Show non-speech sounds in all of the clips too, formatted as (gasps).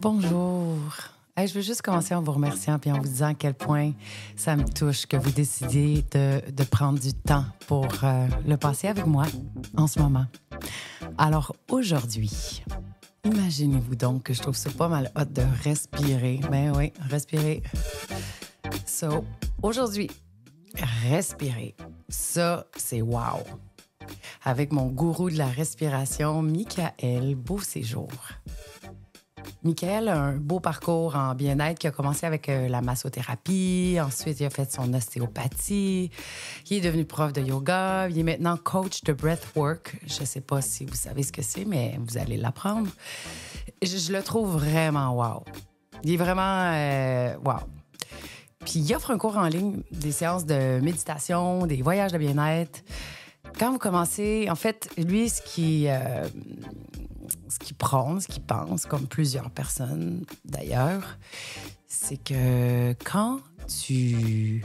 Bonjour. je veux juste commencer en vous remerciant et en vous disant à quel point ça me touche que vous décidiez de, prendre du temps pour euh, le passer avec moi en ce moment. Alors aujourd'hui, imaginez-vous donc que je trouve ça pas mal hot de respirer. Ben oui, respirer. So, aujourd'hui, respirer. Ça, c'est wow avec mon gourou de la respiration, Michael Beau Séjour. Michael a un beau parcours en bien-être qui a commencé avec euh, la massothérapie, ensuite il a fait son ostéopathie, il est devenu prof de yoga, il est maintenant coach de breathwork. Je ne sais pas si vous savez ce que c'est, mais vous allez l'apprendre. Je, le trouve vraiment wow. Il est vraiment euh, wow. Puis il offre un cours en ligne, des séances de méditation, des voyages de bien-être. Quand vous commencez, en fait, lui, ce qui, euh, ce ce qu'il pense, comme plusieurs personnes d'ailleurs, c'est que quand tu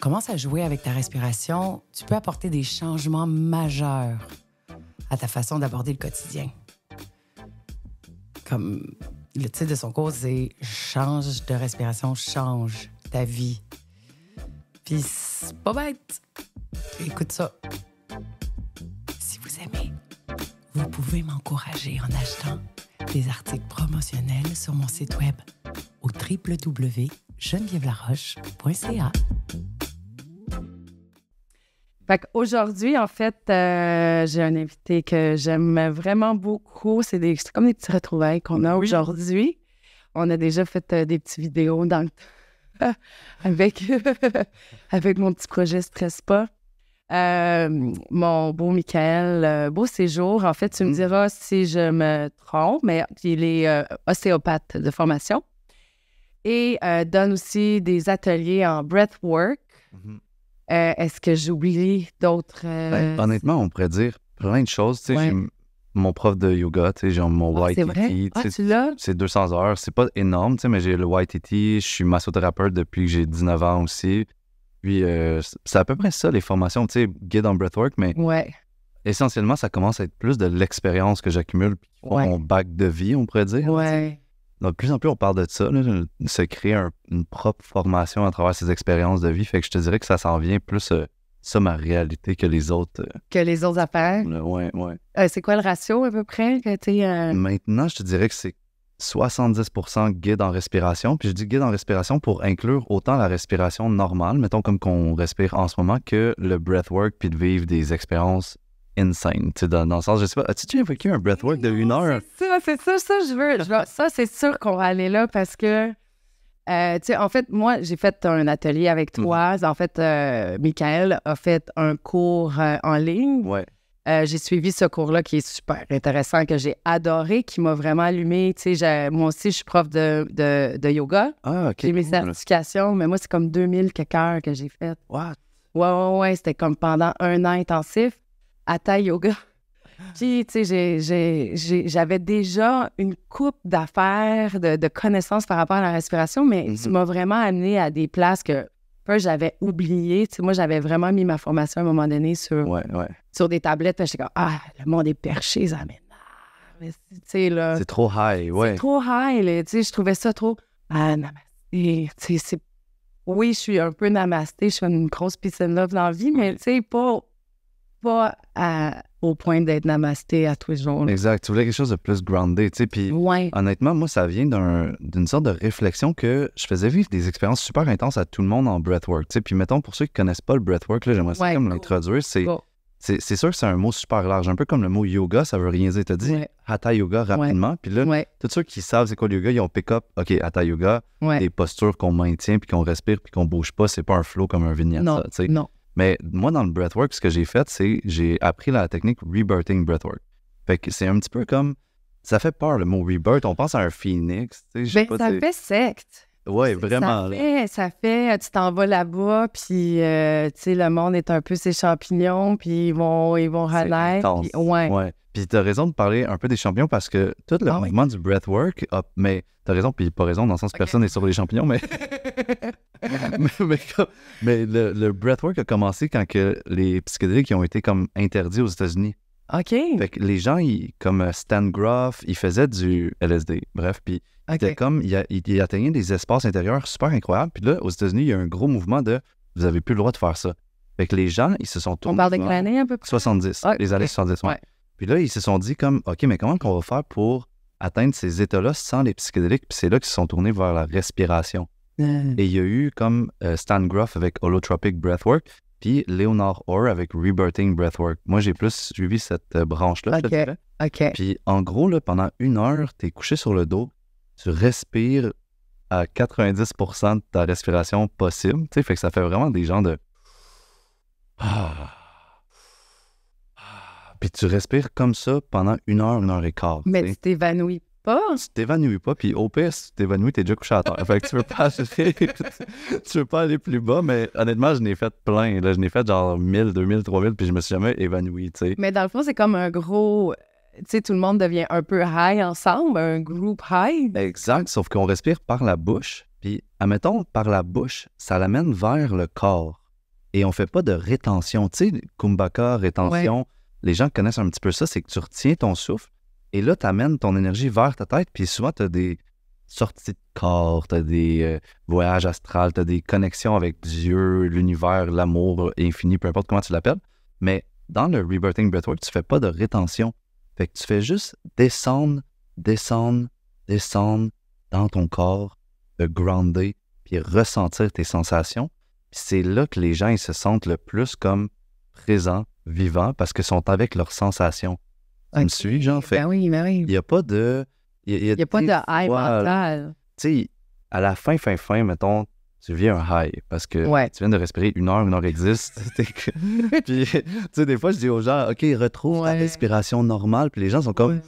commences à jouer avec ta respiration, tu peux apporter des changements majeurs à ta façon d'aborder le quotidien. Comme le titre de son cours, c'est Change de respiration, change ta vie. Puis c'est pas bête. Écoute ça vous pouvez m'encourager en achetant des articles promotionnels sur mon site web au www.genevièvelaroche.ca. Aujourd'hui, en fait, euh, j'ai un invité que j'aime vraiment beaucoup. C'est comme des petits retrouvailles qu'on a aujourd'hui. On a déjà fait euh, des petites vidéos (laughs) avec, (laughs) avec mon petit projet Stress pas. Euh, mon beau Michael, euh, beau séjour. En fait, tu me mm. diras si je me trompe, mais il est euh, ostéopathe de formation et donne aussi des ateliers en breathwork. Mm-hmm. Est-ce que j'oublie d'autres. Ben, honnêtement, on pourrait dire plein de choses. Tu Mon prof de yoga, tu sais, j'ai mon YTT. Ah, c'est 200 ah, heures. C'est pas énorme, mais j'ai le YTT. Je suis massothérapeute depuis que j'ai 19 ans aussi. Puis euh, c'est à peu près ça, les formations, tu sais, guide en breathwork, mais ouais. essentiellement, ça commence à être plus de l'expérience que j'accumule, puis mon bac de vie, on pourrait dire. Donc, de plus en plus, on parle de ça, c'est se créer une propre formation à travers ces expériences de vie. Fait que je te dirais que ça s'en vient plus euh, ça, ma réalité, que les autres. Euh, que les autres affaires. Oui, oui. Ouais. c'est quoi le ratio à peu près que tu Maintenant, je te dirais que c'est 70% guide en respiration. Puis je dis guide en respiration pour inclure autant la respiration normale, mettons comme qu'on respire en ce moment, que le breathwork, puis de vivre des expériences insane. Dans, dans, le sens, je sais pas, as-tu déjà vécu un breathwork de une heure? C'est ça, c'est ça, je veux. ça, c'est sûr qu'on va aller là parce que, euh, tu sais, en fait, moi, j'ai fait un atelier avec mm-hmm. toi. En fait, euh, Michael a fait un cours euh, en ligne. Ouais. Euh, j'ai suivi ce cours-là qui est super intéressant, que j'ai adoré, qui m'a vraiment allumé. Tu sais, moi aussi, je suis prof de, de, yoga. Ah, j'ai mes certifications, mais moi, c'est comme 2000 quelques que j'ai faites. What? Ouais, ouais, ouais. C'était comme pendant un an intensif, à ta yoga. (gasps) Puis, tu sais, j'avais déjà une coupe d'affaires, de, connaissances par rapport à la respiration, mais ça mm-hmm. m'a tu m'as vraiment amené à des places que j'avais oublié. moi, j'avais vraiment mis ma formation à un moment donné sur, sur des tablettes. J'étais comme, ah, le monde est perché, ça m'énerve. C'est trop high, ouais. C'est trop high, je trouvais ça trop. Ah, namasté. Oui, je suis un peu namasté, je suis une grosse piscine love dans la vie, mais tu sais, pas, pas au point d'être namasté à tous les jours. Exact. Tu voulais quelque chose de plus grounded, tu sais. honnêtement, moi, ça vient d'une sorte de réflexion que je faisais vivre des expériences super intenses à tout le monde en breathwork, tu Puis mettons, pour ceux qui connaissent pas le breathwork, j'aimerais ça comme l'introduire. C'est sûr que c'est un mot super large, un peu comme le mot yoga, ça veut rien dire. Tu dit hatha yoga rapidement, puis là, tous ceux qui savent c'est quoi le yoga, ils ont pick up, OK, hatha yoga, des postures qu'on maintient, puis qu'on respire, puis qu'on bouge pas, c'est pas un flow comme un vignette, non. Mais moi, dans le breathwork, ce que j'ai fait, c'est j'ai appris la technique rebirthing breathwork. Fait que c'est un petit peu comme. Ça fait peur le mot rebirth. On pense à un phoenix. Ben, ça fait secte. Oui, vraiment. Ça fait, ça fait, euh, tu t'en vas là-bas, puis euh, tu sais, le monde est un peu ses champignons, puis ils vont, ils vont râler. Puis, ouais. ouais. Puis t'as raison de parler un peu des champignons parce que tout le ah mouvement du breathwork, mais mais t'as raison, puis pas raison, dans le sens que personne n'est sur les champignons, mais. (laughs) (laughs) mais, le, breathwork a commencé quand que les psychédéliques ont été comme interdits aux États-Unis. OK. Fait les gens, comme Stan Groff, ils faisaient du LSD. Bref, puis c'était comme, il, a, atteignait des espaces intérieurs super incroyables. Puis là, aux États-Unis, il y a un gros mouvement de vous avez plus le droit de faire ça. Fait que les gens, ils se sont tournés. On parle peu 70, ah, les années 70. Puis là, ils se sont dit comme, OK, mais comment qu'on va faire pour atteindre ces états-là sans les psychédéliques? Puis c'est là qu'ils se sont tournés vers la respiration. Euh. Et il y a eu comme euh, Stan Groff avec Holotropic Breathwork, puis Leonard Orr avec Rebirthing Breathwork. Moi, j'ai plus suivi cette euh, branche-là. OK. Puis en gros, là, pendant une heure, tu es couché sur le dos, tu respires à 90% de ta respiration possible. Tu sais, fait que ça fait vraiment des gens de. Ah! Ah! Puis tu respires comme ça pendant une heure, une heure et quart. Mais tu t'évanouis pas. Tu t'évanouis pas, puis au pire, si tu t'évanouis, t'es déjà couché à terre. Fait que tu veux pas aller, (laughs) tu veux pas aller plus bas, mais honnêtement, je n'ai fait plein. Là, je n'ai fait genre 1000, 2000, 3000, puis je me suis jamais évanoui, Mais dans le fond, c'est comme un gros tout le monde devient un peu high ensemble, un groupe high. Exact, sauf qu'on respire par la bouche. Puis, admettons, par la bouche, ça l'amène vers le corps. Et on fait pas de rétention. Tu sais, Kumbhaka, rétention, les gens connaissent un petit peu ça, c'est que tu retiens ton souffle et là, tu amènes ton énergie vers ta tête. Puis souvent, tu as des sorties de corps, tu as des euh, voyages astrales, tu as des connexions avec Dieu, l'univers, l'amour euh, infini, peu importe comment tu l'appelles. Mais dans le Rebirthing Breathwork, tu fais pas de rétention. Fait que tu fais juste descendre, descendre, descendre dans ton corps, te grounder, puis ressentir tes sensations. c'est là que les gens ils se sentent le plus comme présents, vivants, parce qu'ils sont avec leurs sensations. me suis, j'en fais. Ben, ben oui, Il n'y a pas de. Il pas de mental. Tu sais, à la fin, fin, fin, mettons, tu viens un high parce que tu viens de respirer une heure, une heure existe. (laughs) (laughs) puis, tu sais, des fois, je dis aux gens, OK, retrouve ta respiration normale. Puis les gens sont comme,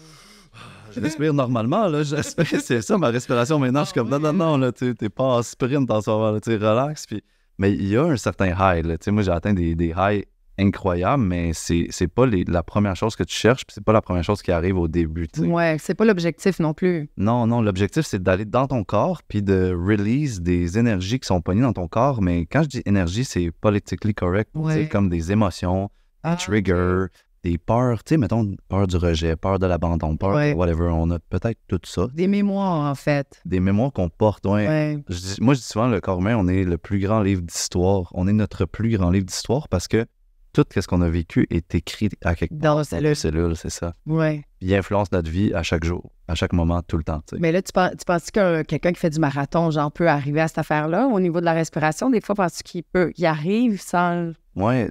ah, je respire normalement, là. (laughs) c'est ça ma respiration maintenant. je suis comme, non, non, non, là, tu t'es pas en sprint en ce moment, là, tu relax. Puis, mais il y a un certain high, là. Tu sais, moi, j'ai atteint des, des highs incroyable, mais c'est, c'est pas la première chose que tu cherches, puis c'est pas la première chose qui arrive au début. T'sais. Ouais, c'est pas l'objectif non plus. Non, non, l'objectif c'est d'aller dans ton corps puis de release des énergies qui sont pognées dans ton corps, mais quand je dis énergie, c'est politically correct, c'est comme des émotions, des ah, trigger, des peurs, tu sais, mettons peur du rejet, peur de l'abandon, peur whatever, on a peut-être tout ça. Des mémoires en fait. Des mémoires qu'on porte. Ouais. Je moi je dis souvent le corps humain, on est le plus grand livre d'histoire, on est notre plus grand livre d'histoire parce que tout ce qu'on a vécu est écrit à quelque Dans la cellule. c'est ça. Oui. Il influence notre vie à chaque jour, à chaque moment, tout le temps. Mais là, tu, penses, que quelqu'un qui fait du marathon, genre, peut arriver à cette affaire-là au niveau de la respiration? Des fois, penses-tu qu'il peut, il arrive sans. Oui,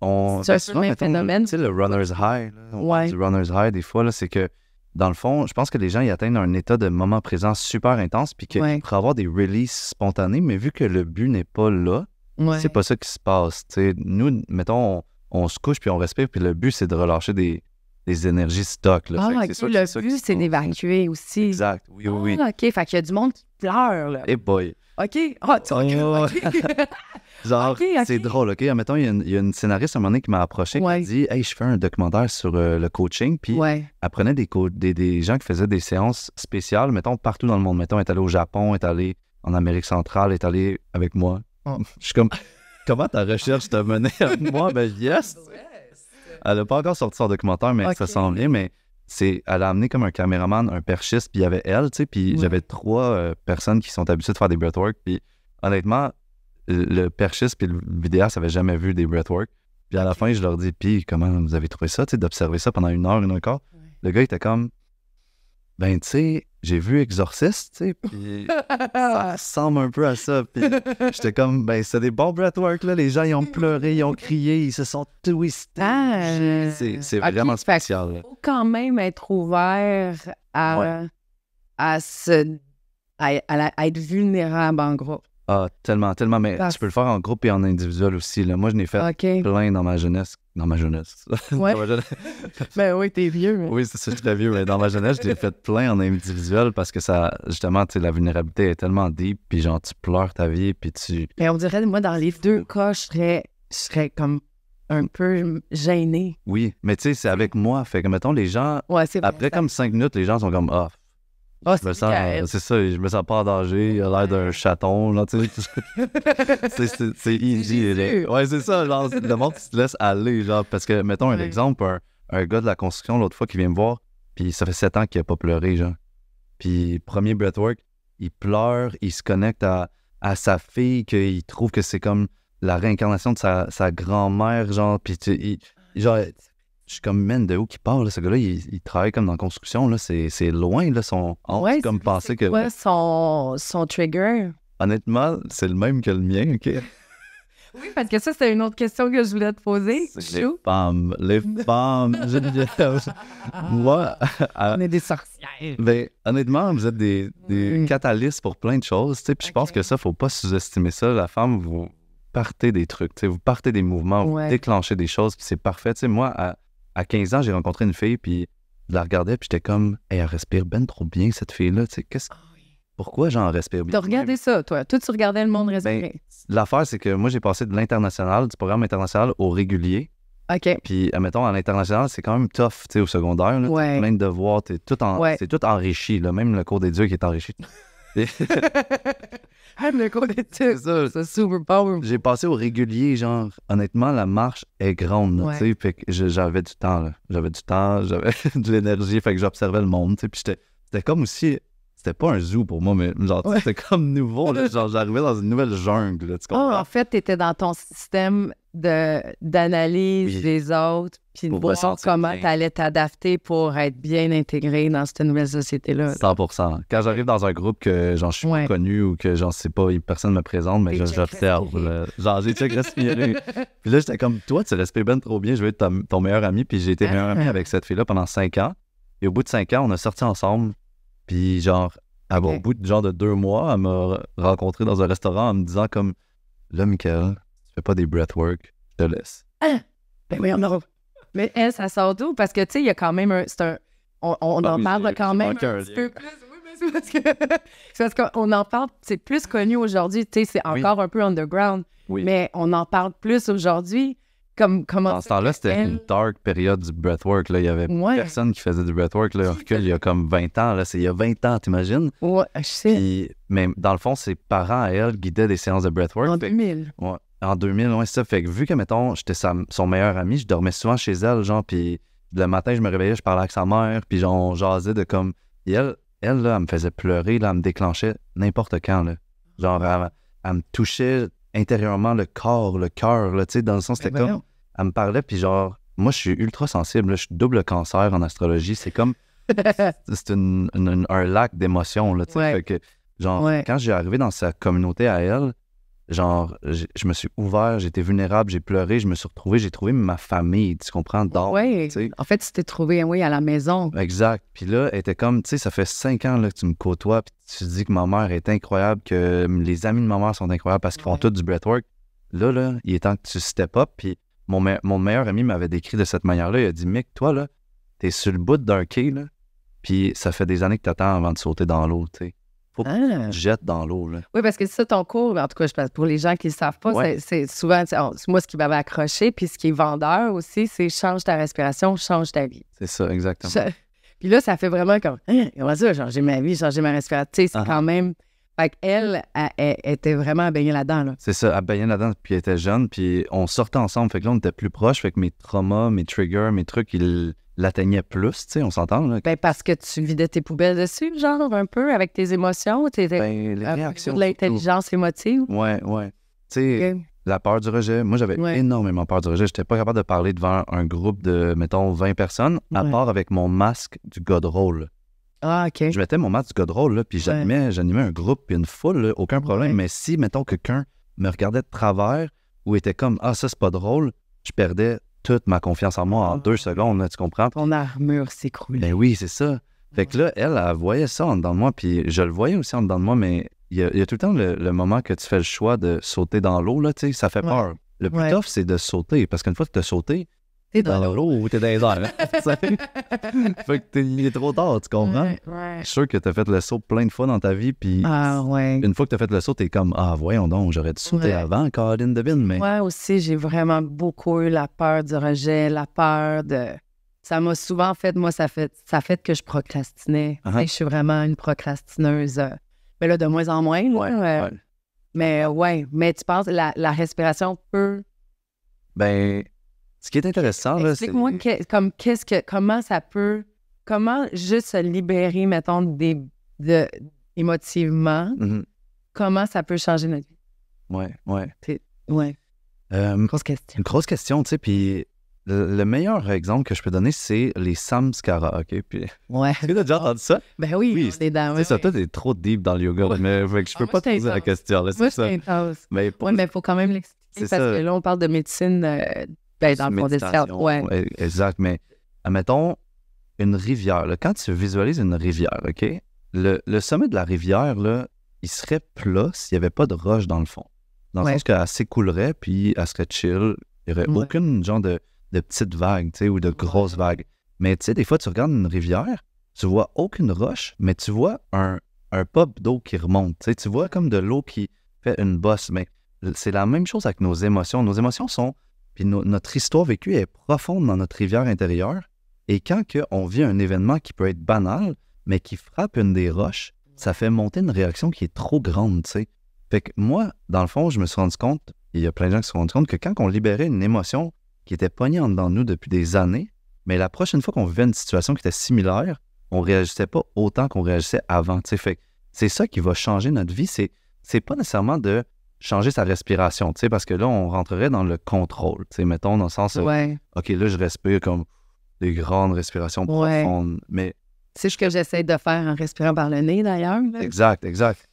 on. C'est souvent un phénomène. Tu le runner's high. runner's high, des fois, c'est que dans le fond, je pense que les gens y atteignent un état de moment présent super intense, puis qu'ils ouais. avoir des releases spontanées, mais vu que le but n'est pas là, c'est pas ça qui se passe. Nous, mettons, on, se couche puis on respire, puis le but, c'est de relâcher des, des énergies stock. Ah, le but, c'est d'évacuer aussi. Exact, oui, oui, oui. Ah, OK, fait qu'il y a du monde qui pleure. Là. Et boy. OK, ah, tu oh. (laughs) Genre, c'est drôle, OK? Mettons, il y, a une, scénariste à un moment donné qui m'a approché qui qui dit Hey, je fais un documentaire sur euh, le coaching. Puis, elle prenait des, des, des, gens qui faisaient des séances spéciales, mettons, partout dans le monde. Mettons, elle est allée au Japon, elle est allée en Amérique centrale, elle est allé avec moi ah. Je suis comme, comment ta recherche t'a mené à (laughs) moi? Ben, yes! Elle n'a pas encore sorti son documentaire, mais ça sent Mais c'est, elle a amené comme un caméraman, un perchiste, puis il y avait elle, tu sais. Puis j'avais trois euh, personnes qui sont habituées de faire des breathwork. Puis honnêtement, le perchiste puis le vidéaste n'avaient jamais vu des breathwork. Puis à la fin, je leur dis, puis comment vous avez trouvé ça, tu sais, d'observer ça pendant une heure, une heure et quart. Le gars il était comme, ben, tu sais, j'ai vu Exorciste, tu sais, (laughs) puis ça ressemble un peu à ça. j'étais comme, ben, c'est des bons breathwork, là. Les gens, ils ont (laughs) pleuré, ils ont crié, ils se sont twistés. Ah, c'est vraiment spécial. Il faut quand même être ouvert à, à, se, à, être vulnérable en groupe. Ah, tellement, tellement. Mais tu peux le faire en groupe et en individuel aussi. Là. Moi, je n'ai fait plein dans ma jeunesse dans ma jeunesse. (laughs) jeunesse. ben oui, t'es vieux. Oui, c'est très vieux. Mais dans ma jeunesse, j'ai fait plein en individuel parce que ça, justement, tu la vulnérabilité est tellement deep, puis genre, tu pleures ta vie, puis tu. Mais on dirait, moi, dans les deux cas, je serais, je serais comme un peu gêné. Oui, mais tu sais, c'est avec moi. Fait que, mettons, les gens. Ouais, après, comme cinq minutes, les gens sont comme, ah, oh, ah, c'est ça, je me sens pas en danger, il a l'air d'un chaton, (laughs) c'est easy. Ouais, c'est ça, genre, le monde se laisse aller, genre, parce que, mettons un exemple, un, gars de la construction, l'autre fois, qui vient me voir, puis ça fait sept ans qu'il a pas pleuré, genre. Puis, premier breathwork, il pleure, il se connecte à, sa fille, qu'il trouve que c'est comme la réincarnation de sa, grand-mère, genre, puis tu, genre, je suis comme, man, de où qui parle ce gars-là, il, travaille comme dans la construction, là, c'est, loin, là, son honte, ouais, comme son, trigger. Honnêtement, c'est le même que le mien, OK? Oui, parce que ça, c'était une autre question que je voulais te poser. Les femmes, les (laughs) femmes. Moi, on est des sorcières. Ben, honnêtement, vous êtes des, mm. catalystes pour plein de choses. tu sais, Puis je pense que ça, faut pas sous-estimer ça. La femme, vous partez des trucs, tu sais, vous partez des mouvements, vous déclenchez des choses, puis c'est parfait. Tu sais, moi, à, à 15 ans, j'ai rencontré une fille, puis je la regardais, puis j'étais comme, elle respire ben trop bien, cette fille-là. qu'est-ce... Ah pourquoi j'en respire bien? T'as regardé ça, toi. Toi, tu regardais le monde ben, respirer. l'affaire, c'est que moi, j'ai passé de l'international, du programme international au régulier. OK. Puis, admettons, à l'international, c'est quand même tough, tu sais, au secondaire. Plein de devoirs, t'es tout tout enrichi. Là, même le cours des dieux qui est enrichi. (laughs) (laughs) J'ai passé au régulier, genre, honnêtement, la marche est grande, tu sais, j'avais du temps, là. J'avais du temps, j'avais (laughs) de l'énergie, fait que j'observais le monde, tu sais, puis c'était comme aussi... C'était pas un zoo pour moi, mais genre, c'était comme nouveau, genre, j'arrivais dans une nouvelle jungle, là, tu ah, comprends? en fait, t'étais dans ton système d'analyse de, des autres, puis de voir comment tu allais t'adapter pour être bien intégré dans cette nouvelle société-là. 100 Quand j'arrive dans un groupe que j'en suis pas connu ou que j'en sais pas, personne ne me présente, mais j'observe. Genre, j'ai check respiré. (laughs) puis là, j'étais comme, toi, tu respectes bien trop bien, je veux être ton, meilleur ami, puis j'ai été ah. meilleur ami avec cette fille-là pendant cinq ans. Et au bout de cinq ans, on a sorti ensemble, puis genre, à, au bout de genre de deux mois, elle m'a rencontré dans un restaurant en me disant comme, là, Michael, pas des breathwork, je te laisse. Ah, ben oui, on Mais elle, ça sort d'où? Parce que, tu sais, il y a quand même un. un on, ah en parle quand même un peu plus. Oui, mais (laughs) c'est parce qu'on en parle, c'est plus connu aujourd'hui. Tu sais, c'est encore un peu underground. Mais on en parle plus aujourd'hui. Comme, comment Dans ce temps-là, c'était une dark période du breathwork. Là. Il n'y avait personne qui faisait du breathwork. Là, recul, il y a comme 20 ans. C'est il y a 20 ans, t'imagines? Ouais, je sais. mais dans le fond, ses parents à elle guidaient des séances de breathwork. En 2000. Ouais. En 2000, ouais, ça. Fait que vu que, mettons, j'étais son meilleur ami, je dormais souvent chez elle, genre, puis le matin, je me réveillais, je parlais avec sa mère, puis genre, on jasait de comme. Et elle, elle, là, elle me faisait pleurer, là, elle me déclenchait n'importe quand, là. Genre, elle, me touchait intérieurement le corps, le cœur, là, tu sais, dans le sens, c'était ben, comme. Elle me parlait, puis genre, moi, je suis ultra sensible, je suis double cancer en astrologie, c'est comme. (laughs) c'est un lac d'émotion, là, tu sais. Fait que, genre, quand j'ai arrivé dans sa communauté à elle, genre, je me suis ouvert, j'étais vulnérable, j'ai pleuré, je me suis retrouvé, j'ai trouvé ma famille, tu comprends, dans. Oui, en fait, tu t'es trouvé, oui, à la maison. Exact. Puis là, était comme, tu sais, ça fait cinq ans que tu me côtoies, puis tu dis que ma mère est incroyable, que les amis de ma mère sont incroyables parce qu'ils font tout du breathwork. Là, là, il est temps que tu step up. Puis mon, meilleur ami m'avait décrit de cette manière-là. Il a dit, mec, toi, là, t'es sur le bout d'un quai, là, puis ça fait des années que attends avant de sauter dans l'eau, tu sais. Ah. jette dans l'eau. Oui, parce que ça, ton cours, en tout cas, je pense, pour les gens qui ne savent pas, c'est souvent, moi, ce qui m'avait accroché, puis ce qui est vendeur aussi, c'est change ta respiration, change ta vie. C'est ça, exactement. Puis là, ça fait vraiment comme, on hein, va ça, changer ma vie, changer ma respiration. Tu sais, c'est ah. quand même. Fait qu'elle, elle, était vraiment baigner là-dedans. Là. C'est ça, à baigner là-dedans, puis elle était jeune, puis on sortait ensemble. Fait que là, on était plus proches. Fait que mes traumas, mes triggers, mes trucs, ils, l'atteignait plus, tu sais, on s'entend. Ben, parce que tu vidais tes poubelles dessus, genre, un peu, avec tes émotions, tes ben, les euh, réactions. l'intelligence émotive. Ouais, oui. Tu sais, la peur du rejet. Moi, j'avais énormément peur du rejet. n'étais pas capable de parler devant un groupe de, mettons, 20 personnes, à part avec mon masque du God Roll. Ah, OK. Je mettais mon masque du God Roll, puis j'animais, j'animais un groupe, une foule, aucun problème. Mais si, mettons, quelqu'un me regardait de travers ou était comme Ah, ça, c'est pas drôle, je perdais toute ma confiance en moi en ah. deux secondes, tu comprends? Ton armure s'écroule. Ben oui, c'est ça. Fait que là, elle, elle voyait ça en dedans de moi, puis je le voyais aussi en dedans de moi, mais il y a, tout le temps le, moment que tu fais le choix de sauter dans l'eau, là, tu sais, ça fait peur. Le plus tough, c'est de sauter, parce qu'une fois que tu as sauté, T'es dans l'eau ou t'es dans les airs. Hein? (laughs) fait que t'es trop tard, tu comprends? Je suis sûr que t'as fait le saut plein de fois dans ta vie, puis ah, une fois que t'as fait le saut, t'es comme Ah, voyons donc, j'aurais dû sauter avant, in the Bin. Mais... Ouais, aussi, j'ai vraiment beaucoup eu la peur du rejet, la peur de. Ça m'a souvent fait, moi, ça fait, ça fait que je procrastinais. Ah, ah. Je suis vraiment une procrastineuse. Euh, mais là, de moins en moins, oui. Euh, mais ouais, mais tu penses, la, la respiration peut. Ben, ce qui est intéressant, là, Explique-moi comme, qu'est-ce que, comment ça peut. Comment juste se libérer, mettons, des, de, émotivement, mm-hmm. comment ça peut changer notre vie? Oui, oui. Ouais. ouais. Euh, grosse question. Une grosse question, tu sais. Puis le, meilleur exemple que je peux donner, c'est les samskaras, OK? Puis, ouais. Est-ce déjà ah. entendu ça? Ben oui, oui c'est dans. ça, toi, t'es trop deep dans le yoga, mais fait je peux ah, pas te poser la question. Là, c'est moi, ça. Mais pour... Ouais, mais il faut quand même l'expliquer parce que là, on parle de médecine. Euh, ben, dans le Exact. Mais admettons une rivière. quand tu visualises une rivière, OK? Le, sommet de la rivière, là, il serait plat s'il n'y avait pas de roche dans le fond. Dans le sens qu'elle s'écoulerait, puis elle serait chill. Il n'y aurait aucune genre de, petite vague, tu sais, ou de grosse vague. Mais tu sais, des fois, tu regardes une rivière, tu vois aucune roche, mais tu vois un, un pop d'eau qui remonte. tu vois comme de l'eau qui fait une bosse. Mais c'est la même chose avec nos émotions. Nos émotions sont puis notre histoire vécue est profonde dans notre rivière intérieure. Et quand on vit un événement qui peut être banal, mais qui frappe une des roches, ça fait monter une réaction qui est trop grande, tu sais. Fait que moi, dans le fond, je me suis rendu compte, il y a plein de gens qui se sont rendus compte que quand on libérait une émotion qui était poignante dans nous depuis des années, mais la prochaine fois qu'on vivait une situation qui était similaire, on réagissait pas autant qu'on réagissait avant, tu sais. Fait c'est ça qui va changer notre vie, c'est c'est pas nécessairement de changer sa respiration, tu sais, parce que là, on rentrerait dans le contrôle, tu sais, mettons, dans le sens, OK, là, je respire comme des grandes respirations profondes, mais... C'est ce que j'essaie de faire en respirant par le nez, d'ailleurs. Exact, exact.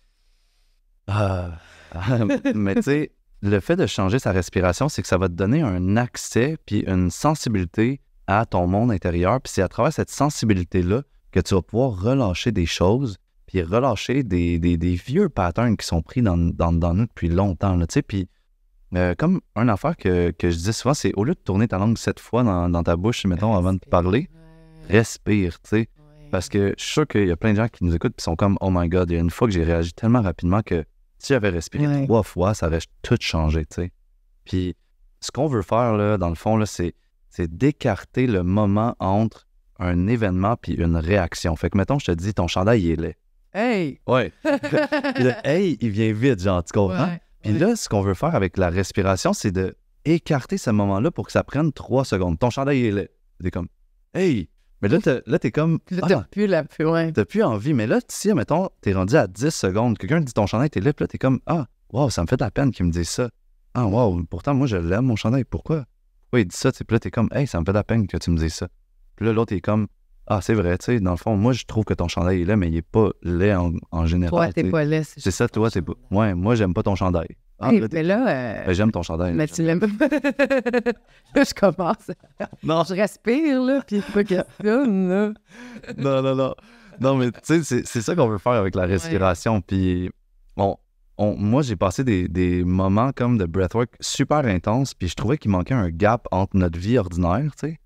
Ah. (laughs) mais tu sais, le fait de changer sa respiration, c'est que ça va te donner un accès puis une sensibilité à ton monde intérieur, puis c'est à travers cette sensibilité-là que tu vas pouvoir relâcher des choses puis relâcher des, vieux patterns qui sont pris dans, nous depuis longtemps. puis, euh, comme une affaire que, je dis souvent, c'est au lieu de tourner ta langue sept fois dans, ta bouche, mettons, avant de parler, respire, Parce que je suis sûr qu'il y a plein de gens qui nous écoutent et sont comme, oh my god, il y a une fois que j'ai réagi tellement rapidement que si j'avais respiré trois fois, ça aurait tout changé, Puis, ce qu'on veut faire, là, dans le fond, c'est, d'écarter le moment entre un événement puis une réaction. Fait que, mettons, je te dis, ton chandail, est laid. Hey! Ouais. le (laughs) hey, il vient vite, genre, tu comprends? Puis là, ce qu'on veut faire avec la respiration, c'est de écarter ce moment-là pour que ça prenne trois secondes. Ton chandail est là. T'es comme, hey! Mais là, t'es, là, comme. Là, ah t'as plus la ouais. T'as plus envie. Mais là, si, mettons, t'es rendu à 10 secondes, quelqu'un dit ton chandail, est là, là, t'es comme, ah, wow, ça me fait de la peine qu'il me dise ça. Ah, wow, pourtant, moi, je l'aime, mon chandail. Pourquoi? Oui, il dit ça? Puis là, t'es comme, hey, ça me fait de la peine que tu me dises ça. Puis là, l'autre est comme, ah, c'est vrai, tu sais, dans le fond, moi, je trouve que ton chandail est là, mais il n'est pas laid en, général. Toi, t'es pas laid. C'est ça, toi, t'es pas. Ouais, moi, j'aime pas ton chandail. Ah, mais là. Ben, j'aime ton chandail. Euh, mais tu l'aimes. (laughs) là, je commence. Non. Je respire, là, puis pas là. non, non, non. Non, mais tu sais, c'est ça qu'on veut faire avec la respiration. Puis, bon, moi, j'ai passé des, moments comme de breathwork super intenses, puis je trouvais qu'il manquait un gap entre notre vie ordinaire, tu sais,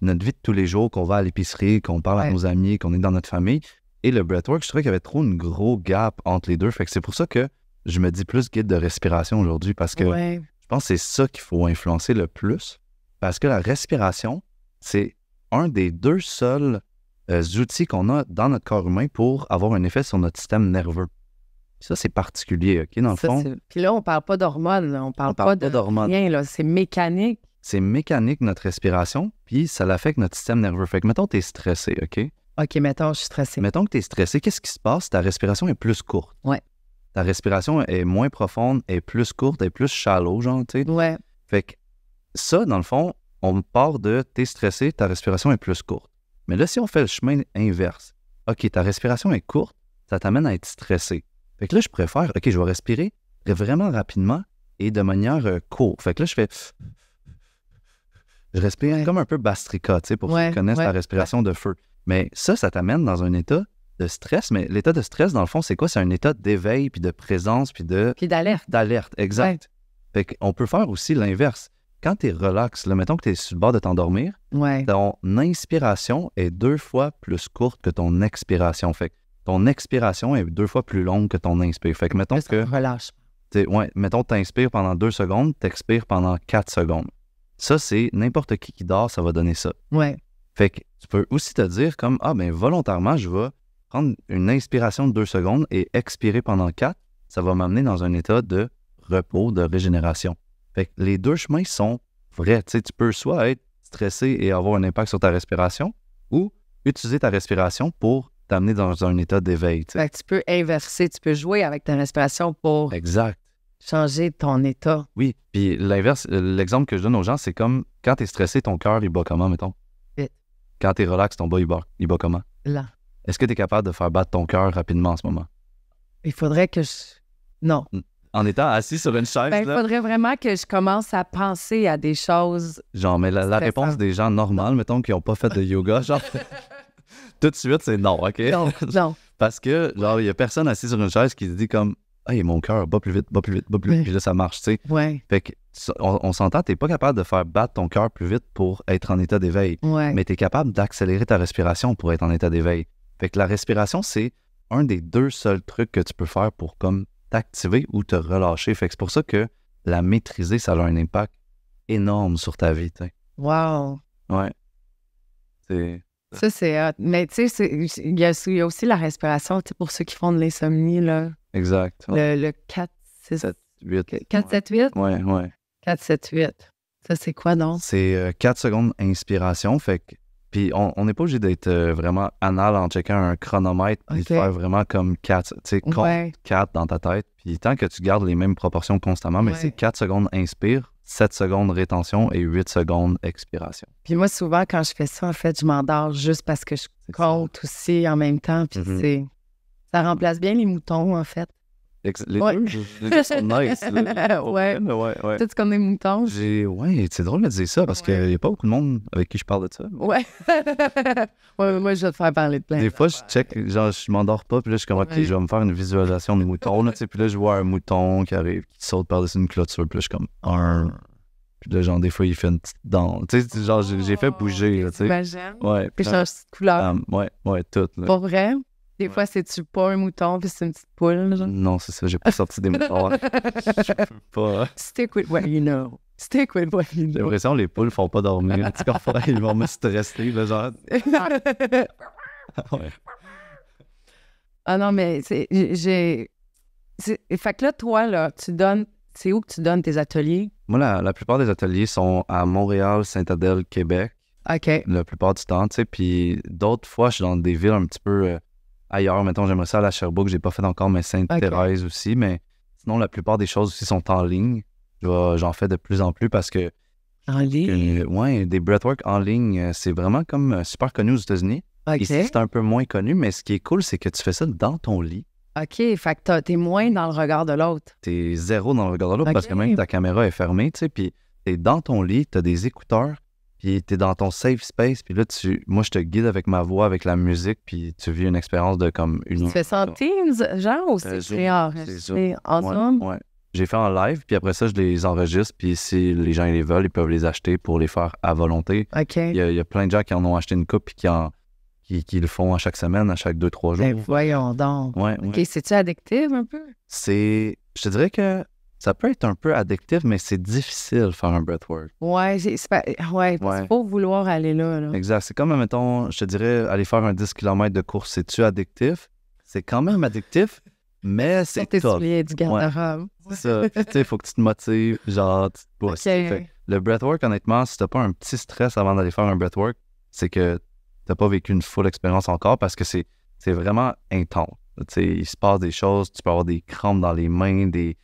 notre vie de tous les jours, qu'on va à l'épicerie, qu'on parle à nos amis, qu'on est dans notre famille, et le breathwork, je trouvais qu'il y avait trop une gros gap entre les deux. Fait que c'est pour ça que je me dis plus guide de respiration aujourd'hui, parce que je pense que c'est ça qu'il faut influencer le plus, parce que la respiration, c'est un des deux seuls euh, outils qu'on a dans notre corps humain pour avoir un effet sur notre système nerveux. Ça, c'est particulier, OK, dans le fond. Puis là, on ne parle pas d'hormones, on parle parle pas de rien, C'est mécanique. C'est mécanique, notre respiration, puis ça l'affecte notre système nerveux. Fait que, mettons, es stressé, OK? OK, mettons, je suis stressé. Mettons que tu es stressé, qu'est-ce qui se passe? Ta respiration est plus courte. Ouais. Ta respiration est moins profonde, est plus courte, est plus shallow, genre, tu sais. Ouais. Fait que ça, dans le fond, on part de tu es stressé, ta respiration est plus courte. Mais là, si on fait le chemin inverse, OK, ta respiration est courte, ça t'amène à être stressé. Fait que là, je préfère, OK, je vais respirer vraiment rapidement et de manière euh, courte. Fait que là, je fais. Je respire comme un peu bastrica, tu sais, pour ceux qui connaissent la respiration de feu. Mais ça, ça t'amène dans un état de stress. Mais l'état de stress, dans le fond, c'est quoi? C'est un état d'éveil, puis de présence, puis de. Puis d'alerte. D'alerte, exact. Fait qu'on peut faire aussi l'inverse. Quand tu es relax, là, mettons que tu es sur le bord de t'endormir, ton inspiration est deux fois plus courte que ton expiration. Fait ton expiration est deux fois plus longue que ton inspire. Fait que mettons que. Relâche. Ouais, mettons que tu inspires pendant deux secondes, tu expires pendant quatre secondes. Ça, c'est n'importe qui qui dort, ça va donner ça. Ouais. Fait que tu peux aussi te dire comme Ah, ben volontairement, je vais prendre une inspiration de deux secondes et expirer pendant quatre. Ça va m'amener dans un état de repos, de régénération. Fait que les deux chemins sont vrais. tu peux soit être stressé et avoir un impact sur ta respiration ou utiliser ta respiration pour t'amener dans un état d'éveil. tu peux inverser, tu peux jouer avec ta respiration pour exact. changer ton état. Oui, puis l'inverse, euh, l'exemple que je donne aux gens, c'est comme quand t'es stressé, ton cœur, il bat comment, mettons? Vite. Quand t'es relax, ton bas, il bat, comment? Là. Est-ce que t'es capable de faire battre ton cœur rapidement en ce moment? Il faudrait que je... Non. Hmm. en étant assis sur une chaise. Ben, il faudrait vraiment que je commence à penser à des choses. Genre, mais la, la réponse des gens normales, mettons, qui n'ont pas fait de yoga, genre, (laughs) Tout de suite, c'est non, OK? Non, (laughs) non. Parce que, genre, il n'y a personne assis sur une chaise qui se dit comme Hey, mon cœur bat plus vite, bat plus vite, bat plus vite, puis là, ça marche, tu sais. Ouais. Fait que, on, s'entend, tu n'es pas capable de faire battre ton cœur plus vite pour être en état d'éveil. Ouais. Mais tu es capable d'accélérer ta respiration pour être en état d'éveil. Fait que la respiration, c'est un des deux seuls trucs que tu peux faire pour comme t'activer ou te relâcher. Fait que c'est pour ça que la maîtriser, ça a un impact énorme sur ta vie. sais. Wow! Ouais. C'est. Ça, c'est hot. Mais tu sais, il y, a aussi la respiration, pour ceux qui font de l'insomnie, là. Exact. Le, 4, 6, 7, 8. 4, 7, 8? Oui, oui. 4, 7, 8. Ça, c'est quoi donc? C'est 4 euh, secondes inspiration. Fait puis on n'est pas obligé d'être euh, vraiment anal en checkant un chronomètre et de faire vraiment comme 4, tu sais, 4 dans ta tête. Puis tant que tu gardes les mêmes proportions constamment, mais c'est 4 secondes inspire, 7 secondes rétention et 8 secondes expiration. Puis moi, souvent, quand je fais ça, en fait, je m'endors juste parce que je compte aussi en même temps. Puis mm-hmm. ça remplace bien les moutons, en fait. Les deux, deux sont (laughs) nice. ouais. ouais, ouais. Peut-être qu'on est moutons. Ouais, c'est drôle de dire ça parce qu'il n'y a pas beaucoup de monde avec qui je parle de ça. Ouais. (laughs) moi, je vais te faire parler de plein. Des fois, je check, genre, je m'endors pas, puis là, je suis comme, OK, je vais me faire une visualisation des moutons tu sais, puis là, je vois un mouton qui arrive, qui saute par-dessus une clôture, puis je suis comme, un. Puis là, genre, des fois, il fait une petite dent. Tu sais, genre, j'ai fait oh, bouger, tu sais. Ouais. Puis change de couleur. Ah, ouais, ouais, tout. Pour vrai? Des fois, c'est-tu pas un mouton, puis c'est une petite poule, genre? Non, c'est ça, j'ai pas sorti des moutons. Je peux pas. Hein? Stick with what you know. Stick with what you know. J'ai l'impression que les poules font pas dormir. Un petit ils vont me stresser, genre. (laughs) Ah non, mais j'ai... Fait que là, toi, là, tu donnes... C'est où que tu donnes tes ateliers? Moi, la, la plupart des ateliers sont à Montréal, Saint-Adèle, Québec. OK. La plupart du temps, tu sais. Puis d'autres fois, je suis dans des villes un petit peu... Euh, ailleurs. Mettons, j'aimerais ça à la Sherbrooke. J'ai pas fait encore, mais Sainte-Thérèse aussi. Mais sinon, la plupart des choses aussi sont en ligne. J'en fais de plus en plus parce que. En ligne? Oui, des breathwork en ligne, euh, c'est vraiment comme euh, super connu aux États-Unis. Ici, c'est un peu moins connu, mais ce qui est cool, c'est que tu fais ça dans ton lit. OK, fait que t'es moins dans le regard de l'autre. T'es zéro dans le regard de l'autre parce que même ta caméra est fermée, tu sais, puis t'es dans ton lit, t'as des écouteurs, puis tu dans ton safe space, puis là, tu, moi, je te guide avec ma voix, avec la musique, puis tu vis une expérience de comme une. Tu fais ça Teams, genre, aussi. Euh, c'est C'est Ouais. J'ai fait en live, puis après ça, je les enregistre, puis si les gens les veulent, ils peuvent les acheter pour les faire à volonté. OK. Il y, a, plein de gens qui en ont acheté une coupe, puis qui, en, le font à chaque semaine, à chaque deux, trois ben, jours. Mais voyons donc. Ouais, OK, c'est-tu addictif un peu? C'est. Je te dirais que ça peut être un peu addictif, mais c'est difficile faire un breathwork. Ouais, c'est ouais, faut vouloir aller là, Exact. C'est comme, mettons, je te dirais, aller faire un 10 km de course, c'est-tu addictif? C'est quand même addictif, mais c'est top. Tes du garde ça. tu sais, il faut que tu te motives, genre, tu te le breathwork, honnêtement, si t'as pas un petit stress avant d'aller faire un breathwork, c'est que t'as pas vécu une full expérience encore parce que c'est vraiment intense. Tu sais, il se passe des choses, tu peux avoir des crampes dans les mains, des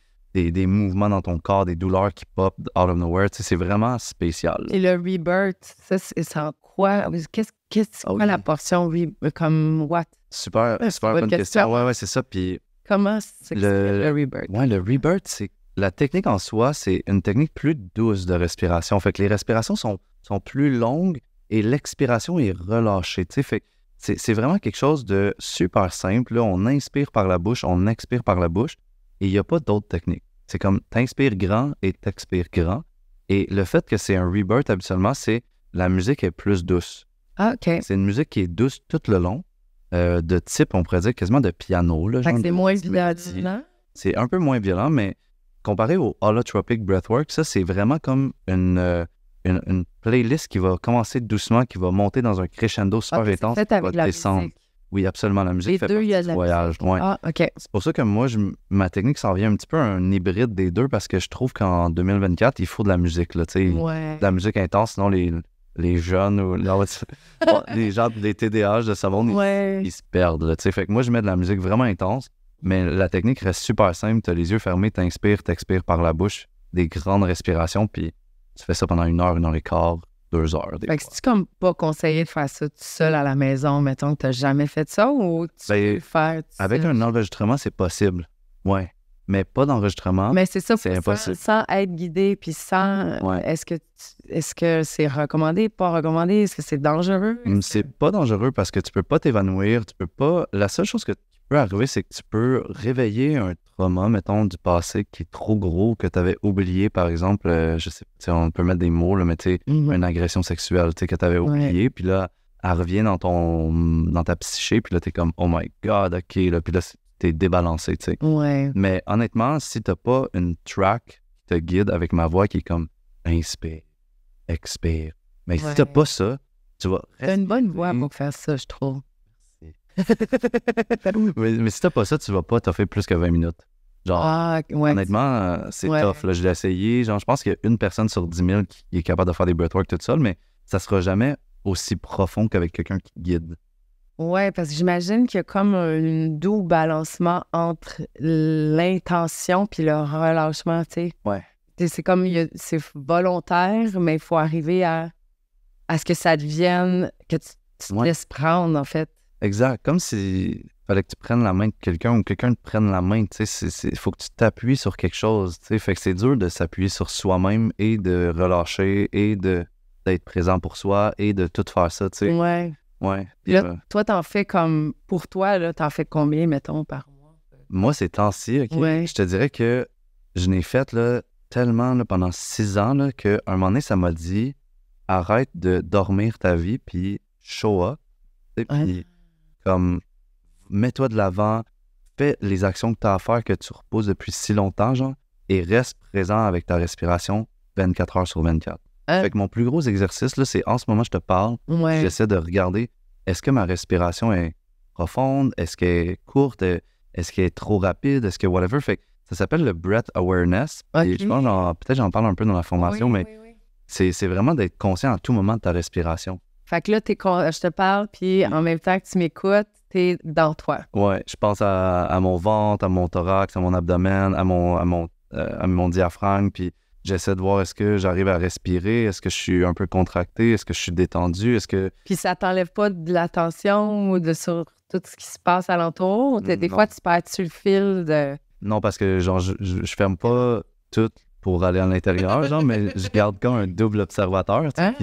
des, mouvements dans ton corps, des douleurs qui pop out of nowhere. Tu sais, c'est vraiment spécial. Et le rebirth, ça, c'est en quoi? Qu'est-ce qu'est-ce oh, la portion euh, comme what? Super, ah, super bonne question. Ouais, ouais, c'est ça. Puis comment c'est le, le rebirth? Ouais, le rebirth, c'est la technique en soi, c'est une technique plus douce de respiration. Fait que les respirations sont, sont plus longues et l'expiration est relâchée. Tu sais, fait c'est vraiment quelque chose de super simple. Là, on inspire par la bouche, on expire par la bouche et il n'y a pas d'autre technique. C'est comme t'inspires grand et t'expires grand. Et le fait que c'est un rebirth habituellement, c'est la musique est plus douce. Ah, OK. C'est une musique qui est douce tout le long, euh, de type, on pourrait dire quasiment de piano. c'est moins violent. C'est un peu moins violent, mais comparé au Holotropic Breathwork, ça, c'est vraiment comme une, euh, une, playlist qui va commencer doucement, qui va monter dans un crescendo super ah, intense, qui va descendre. Oui, absolument. La musique fait deux, voyage. Ouais. Ah, OK. C'est pour ça que moi, je, ma technique s'en vient un petit peu un hybride des deux parce que je trouve qu'en 2024, il faut de la musique. Là, ouais. De la musique intense, sinon les, jeunes ou les (laughs) gens des TDAH de savon, ils, se perdent. fait que moi, je mets de la musique vraiment intense, mais la technique reste super simple. Tu as les yeux fermés, tu inspires, tu expires par la bouche, des grandes respirations, puis tu fais ça pendant une heure, une heure et quart heures. fait que c'est comme pas conseillé de faire ça tout seul à la maison, mettons que t'as jamais fait ça ou tu ben, peux faire. avec un enregistrement, c'est possible. Ouais. Mais pas d'enregistrement. Mais c'est ça, c'est impossible. Sans, être guidé, puis sans. Est-ce que est-ce que c'est recommandé, pas recommandé? Est-ce que c'est dangereux? Mm, c'est pas dangereux parce que tu peux pas t'évanouir, tu peux pas. La seule chose que tu peux arriver, c'est que tu peux réveiller un mettons, du passé qui est trop gros, que tu avais oublié, par exemple, euh, je sais on peut mettre des mots, là, mais tu mhm. une agression sexuelle, tu que tu avais oublié, puis là, elle revient dans, ton, dans ta psyché, puis là, tu es comme, oh my God, OK, là, puis là, t'es débalancé, tu sais. Mais honnêtement, si t'as pas une track qui te guide avec ma voix qui est comme inspire, expire, mais si t'as pas ça, tu vas. T'as une bonne voix pour faire ça, je trouve. (laughs) mais, si t'as pas ça, tu vas pas toffer plus que 20 minutes. Genre, ah, honnêtement, euh, c'est tough. Je l'ai essayé. Genre, je pense qu'il y a une personne sur 10 000 qui est capable de faire des breathwork toute seule, mais ça sera jamais aussi profond qu'avec quelqu'un qui guide. Ouais, parce que j'imagine qu'il y a comme un doux balancement entre l'intention puis le relâchement, tu sais. Ouais. C'est comme, c'est volontaire, mais il faut arriver à, à ce que ça devienne, que tu, te laisses prendre, en fait. Exact. Comme si fallait que tu prennes la main de quelqu'un ou quelqu'un te prenne la main. tu Il faut que tu t'appuies sur quelque chose. T'sais. Fait que c'est dur de s'appuyer sur soi-même et de relâcher et de d'être présent pour soi et de tout faire ça. T'sais. Ouais. Ouais. Là, euh, toi, t'en fais comme pour toi, là, t'en fais combien, mettons, par mois? Moi, c'est tant si, OK? je te dirais que je n'ai fait là, tellement pendant six ans qu'à un moment donné, ça m'a dit arrête de dormir ta vie puis show up. Comme, mets-toi de l'avant, fais les actions que tu as à faire, que tu reposes depuis si longtemps, genre, et reste présent avec ta respiration 24 heures sur 24. Euh. Fait que mon plus gros exercice, là, c'est en ce moment, je te parle, j'essaie de regarder est-ce que ma respiration est profonde, est-ce qu'elle est courte, est-ce qu'elle est trop rapide, est-ce que whatever. Fait que ça s'appelle le breath awareness. Et je pense, peut-être j'en parle un peu dans la formation, mais c'est vraiment d'être conscient à tout moment de ta respiration. Fait que là, je te parle, puis en même temps que tu m'écoutes, t'es dans toi. Ouais, je pense à, mon ventre, à mon thorax, à mon abdomen, à mon, à euh, à mon diaphragme, puis j'essaie de voir est-ce que j'arrive à respirer, est-ce que je suis un peu contracté, est-ce que je suis détendu, est-ce que... Puis ça t'enlève pas de l'attention ou de sur tout ce qui se passe alentour? Des fois, tu perds sur le fil de... Non, parce que genre, je, je, ferme pas tout pour aller à l'intérieur, genre, mais je garde quand un double observateur, tu ah.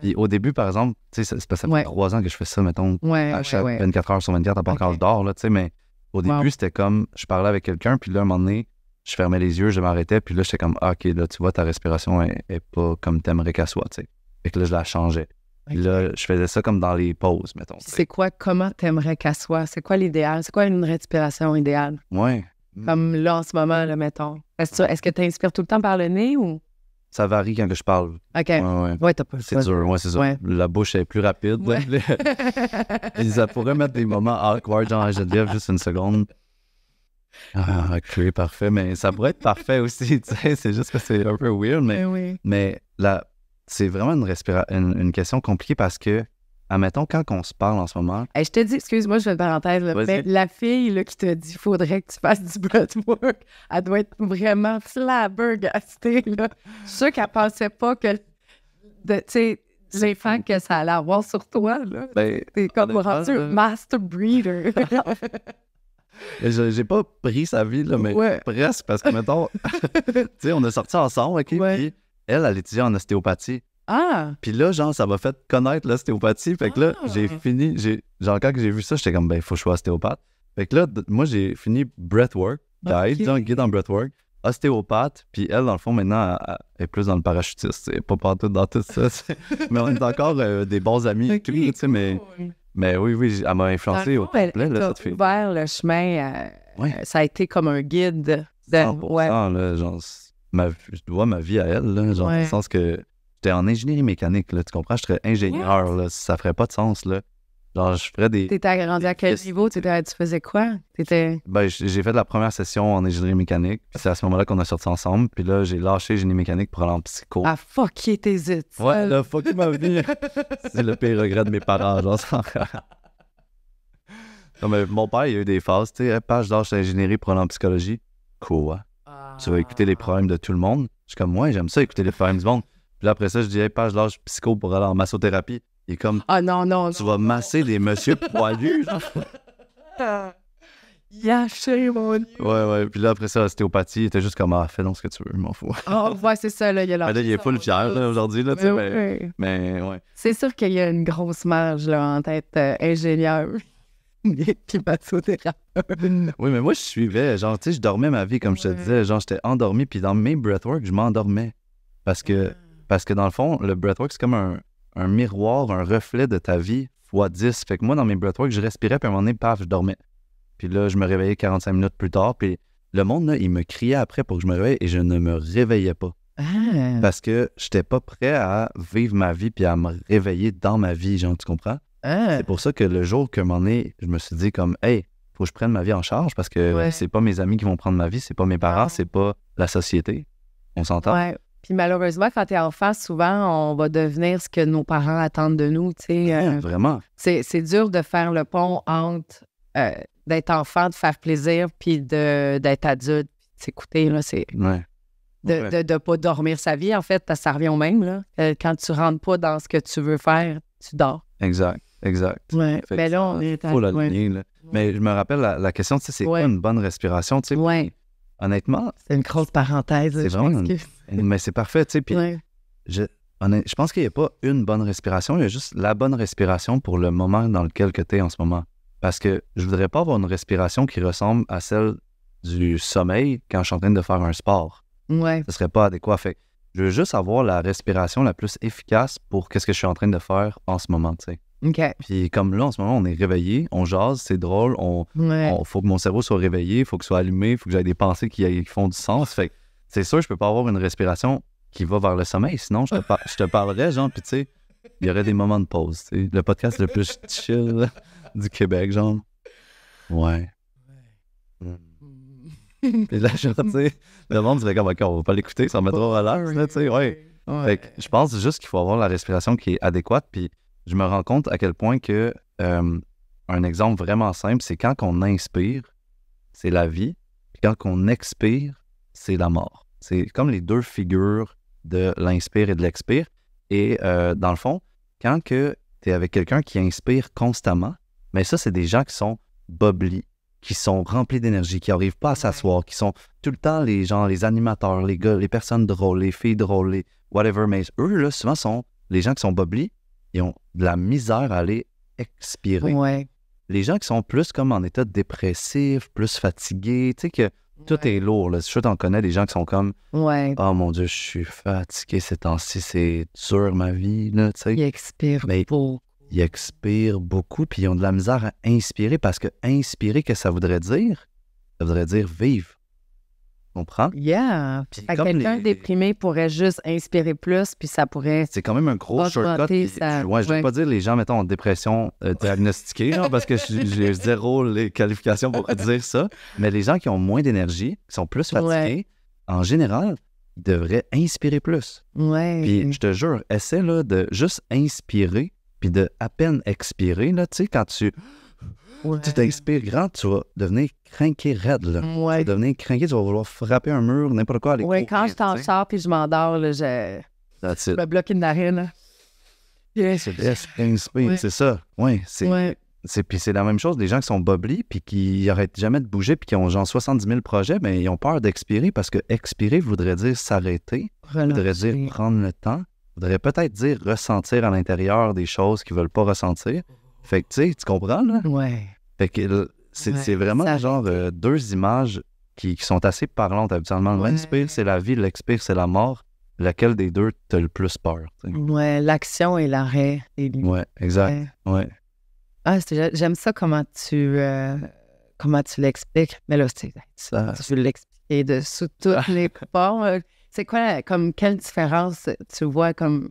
Puis au début, par exemple, tu sais, ça, fait trois ans que je fais ça, mettons, à 24 heures sur 24, à part quand je dors, là, tu sais, mais au début, c'était comme, je parlais avec quelqu'un, puis là, à un moment donné, je fermais les yeux, je m'arrêtais, puis là, j'étais comme, ah, OK, là, tu vois, ta respiration est, pas comme t'aimerais qu'elle soit, tu sais. Fait que là, je la changeais. Puis là, je faisais ça comme dans les pauses, mettons. C'est quoi, comment t'aimerais qu'elle soit? C'est quoi l'idéal? C'est quoi une respiration idéale? Ouais. Comme là, en ce moment, là, mettons. Est-ce, que tu inspires tout le temps par le nez ou? Ça varie quand que je parle. OK. Ouais, t'as pas C'est dur, ouais, c'est ça. La bouche est plus rapide. (laughs) ça pourrait mettre des moments awkward, genre Geneviève, juste une seconde. Ah, ok, parfait. Mais ça pourrait être parfait aussi, (laughs) tu sais. C'est juste que c'est un peu weird, mais, ben mais là, c'est vraiment une, une question compliquée parce que admettons, quand on se parle en ce moment. je te dis, excuse-moi, je fais une parenthèse, mais la fille là, qui te dit faudrait que tu fasses du work, elle doit être vraiment flabbergastée. Là. Je suis sûre qu'elle pensait pas que L'infant que ça allait avoir sur toi. Là. Ben, T'es comme rendu master breeder. (laughs) J'ai pas pris sa vie, là, mais presque, parce que, mettons, (laughs) tu sais, on a sorti ensemble, OK? Puis elle, elle étudiait en ostéopathie. Ah! Puis là, genre, ça m'a fait connaître l'ostéopathie. Fait que là, ah! j'ai fini. Genre, quand j'ai vu ça, j'étais comme, ben, faut que je sois ostéopathe. Fait que là, moi, j'ai fini breathwork, guide, guide en breathwork, ostéopathe, puis elle, dans le fond, maintenant, elle, est plus dans le parachutiste. Pas partout dans tout ça. (laughs) mais on est encore euh, des bons amis mais, mais oui, oui, elle m'a influencé au complet, là, cette fille. ouvert le chemin. Euh, euh, ça a été comme un guide. De... 100%, genre, je dois ma vie à elle, là, genre, dans le sens que J'étais en ingénierie mécanique, là, tu comprends? Je serais ingénieur, là, ça ferait pas de sens, là. Genre, je ferais des. T'étais agrandi à quel niveau? tu faisais quoi? T'étais... Ben, j'ai fait la première session en ingénierie mécanique, c'est à ce moment-là qu'on a sorti ensemble, puis là, j'ai lâché génie mécanique pour aller en psycho. Ah, fuck, it, zut! Ouais, le fuck, il m'a venu. (laughs) c'est le pire regret de mes parents, genre, Non, mais mon père, il a eu des phases, tu sais, hein, page lâche l'ingénierie pour aller en psychologie. Quoi? Tu vas écouter les ah. problèmes de tout le monde? Je suis comme, moi, j'aime ça, écouter les problèmes du monde. Puis là, après ça, je dis, hey, pas, lâche psycho pour aller en massothérapie. Il est comme, ah non, non, tu vas masser des monsieur poilus. Yaché, (laughs) mon Dieu. Ouais, ouais. Puis là, après ça, l'ostéopathie, il était juste comme, ah, fais donc ce que tu veux, mon fou. » Ah, ouais, c'est ça, là. Il, a il est full fier, aujourd'hui, là, tu sais. Mais, ben, ben, ouais. C'est sûr qu'il y a une grosse marge, là, en tête euh, ingénieur. (laughs) puis oui, mais moi, je suivais. Genre, tu sais, je dormais ma vie, comme je te disais. Genre, j'étais endormi, puis dans mes breathwork, je m'endormais. Parce que parce que dans le fond, le breathwork, c'est comme un, miroir, un reflet de ta vie x 10. Fait que moi, dans mes breathwork, je respirais, puis à un moment donné, paf, je dormais. Puis là, je me réveillais 45 minutes plus tard, puis le monde, là, il me criait après pour que je me réveille, et je ne me réveillais pas. Ah! Parce que je pas prêt à vivre ma vie, puis à me réveiller dans ma vie, genre, tu comprends? Ah! C'est pour ça que le jour que m'en est, je me suis dit comme, hey, faut que je prenne ma vie en charge parce que c'est pas mes amis qui vont prendre ma vie, c'est pas mes parents, c'est pas la société. On s'entend? Puis malheureusement, quand tu es enfant, souvent, on va devenir ce que nos parents attendent de nous. tu sais euh. vraiment. C'est dur de faire le pont entre euh, d'être enfant, de faire plaisir, puis d'être adulte, puis là, C'est. Ouais. De ne pas dormir sa vie, en fait, ça revient au même. Là. Euh, quand tu rentres pas dans ce que tu veux faire, tu dors. Exact, exact. Mais ben là, on est à... là. Mais je me rappelle, la, question, c'est quoi une bonne respiration? Oui. Honnêtement. C'est une grosse parenthèse. C'est vraiment. Mais c'est parfait, tu sais. Puis je, je pense qu'il n'y a pas une bonne respiration, il y a juste la bonne respiration pour le moment dans lequel tu es en ce moment. Parce que je voudrais pas avoir une respiration qui ressemble à celle du sommeil quand je suis en train de faire un sport. Ouais. Ce serait pas adéquat. Fait je veux juste avoir la respiration la plus efficace pour qu'est-ce que je suis en train de faire en ce moment, tu sais. Puis comme là, en ce moment, on est réveillé, on jase, c'est drôle, on, faut que mon cerveau soit réveillé, il faut que soit allumé, il faut que j'aie des pensées qui, qui, font du sens. Fait c'est sûr, je peux pas avoir une respiration qui va vers le sommeil, sinon je te, je te parlerais, genre, puis tu sais, il y aurait des moments de pause. Le podcast le plus chill du Québec, genre. Ouais. là, genre, tu sais, le monde dirait comme, on va pas l'écouter, ça me trop à ouais. je pense juste qu'il faut avoir la respiration qui est adéquate, puis je me rends compte à quel point que euh, un exemple vraiment simple, c'est quand on inspire, c'est la vie, puis quand on expire, c'est la mort. C'est comme les deux figures de l'inspire et de l'expire. Et euh, dans le fond, quand que tu es avec quelqu'un qui inspire constamment, mais ça, c'est des gens qui sont boblis, qui sont remplis d'énergie, qui n'arrivent pas à s'asseoir, qui sont tout le temps les gens, les animateurs, les gars, les personnes drôles, les filles drôles, les whatever. Mais eux, là, souvent, sont les gens qui sont boblis, ils ont de la misère à aller expirer. Les gens qui sont plus comme en état dépressif, plus fatigués, tu sais, que tout est lourd. Je t'en connais des gens qui sont comme ouais. Oh mon Dieu, je suis fatigué ces temps-ci, c'est dur ma vie. Là, ils expirent beaucoup. Ils expirent beaucoup, puis ils ont de la misère à inspirer parce que inspirer, qu'est-ce que ça voudrait dire? Ça voudrait dire vivre comprends? Yeah. quelqu'un déprimé pourrait juste inspirer plus, puis ça pourrait. C'est quand même un gros shortcut. Ouais, je ne veux pas dire les gens, mettons, en dépression euh, diagnostiqués, parce que j'ai (laughs) zéro les qualifications pour dire ça. Mais les gens qui ont moins d'énergie, qui sont plus fatigués, en général, ils devraient inspirer plus. Ouais. Puis je te jure, essaie là, de juste inspirer, puis de à peine expirer, là, tu sais, quand tu tu t'inspires grand, tu vas devenir craqué raide. Là. Tu vas devenir craqué, tu vas vouloir frapper un mur, n'importe quoi. Oui, quand je t'en sors puis je m'endors, je... je... me bloque une narine. Yes. C'est c'est ça. Oui, c'est. Puis c'est la même chose, Les gens qui sont boblis, puis qui n'arrêtent jamais de bouger, puis qui ont genre 70 000 projets, mais ils ont peur d'expirer parce que expirer voudrait dire s'arrêter, voudrait dire prendre le temps, voudrait peut-être dire ressentir à l'intérieur des choses qu'ils ne veulent pas ressentir. Fait tu tu comprends, là? Ouais. Fait que c'est vraiment genre deux images qui, sont assez parlantes habituellement. L'inspire, c'est la vie, l'expire, c'est la mort. Laquelle des deux t'as le plus peur? Ouais, l'action et l'arrêt. Ouais, exact. Ouais. Ah, j'aime ça comment tu euh, comment tu l'expliques. Mais là, tu, tu veux l'expliquer de sous toutes ah. les (laughs) portes. C'est quoi, comme quelle différence tu vois comme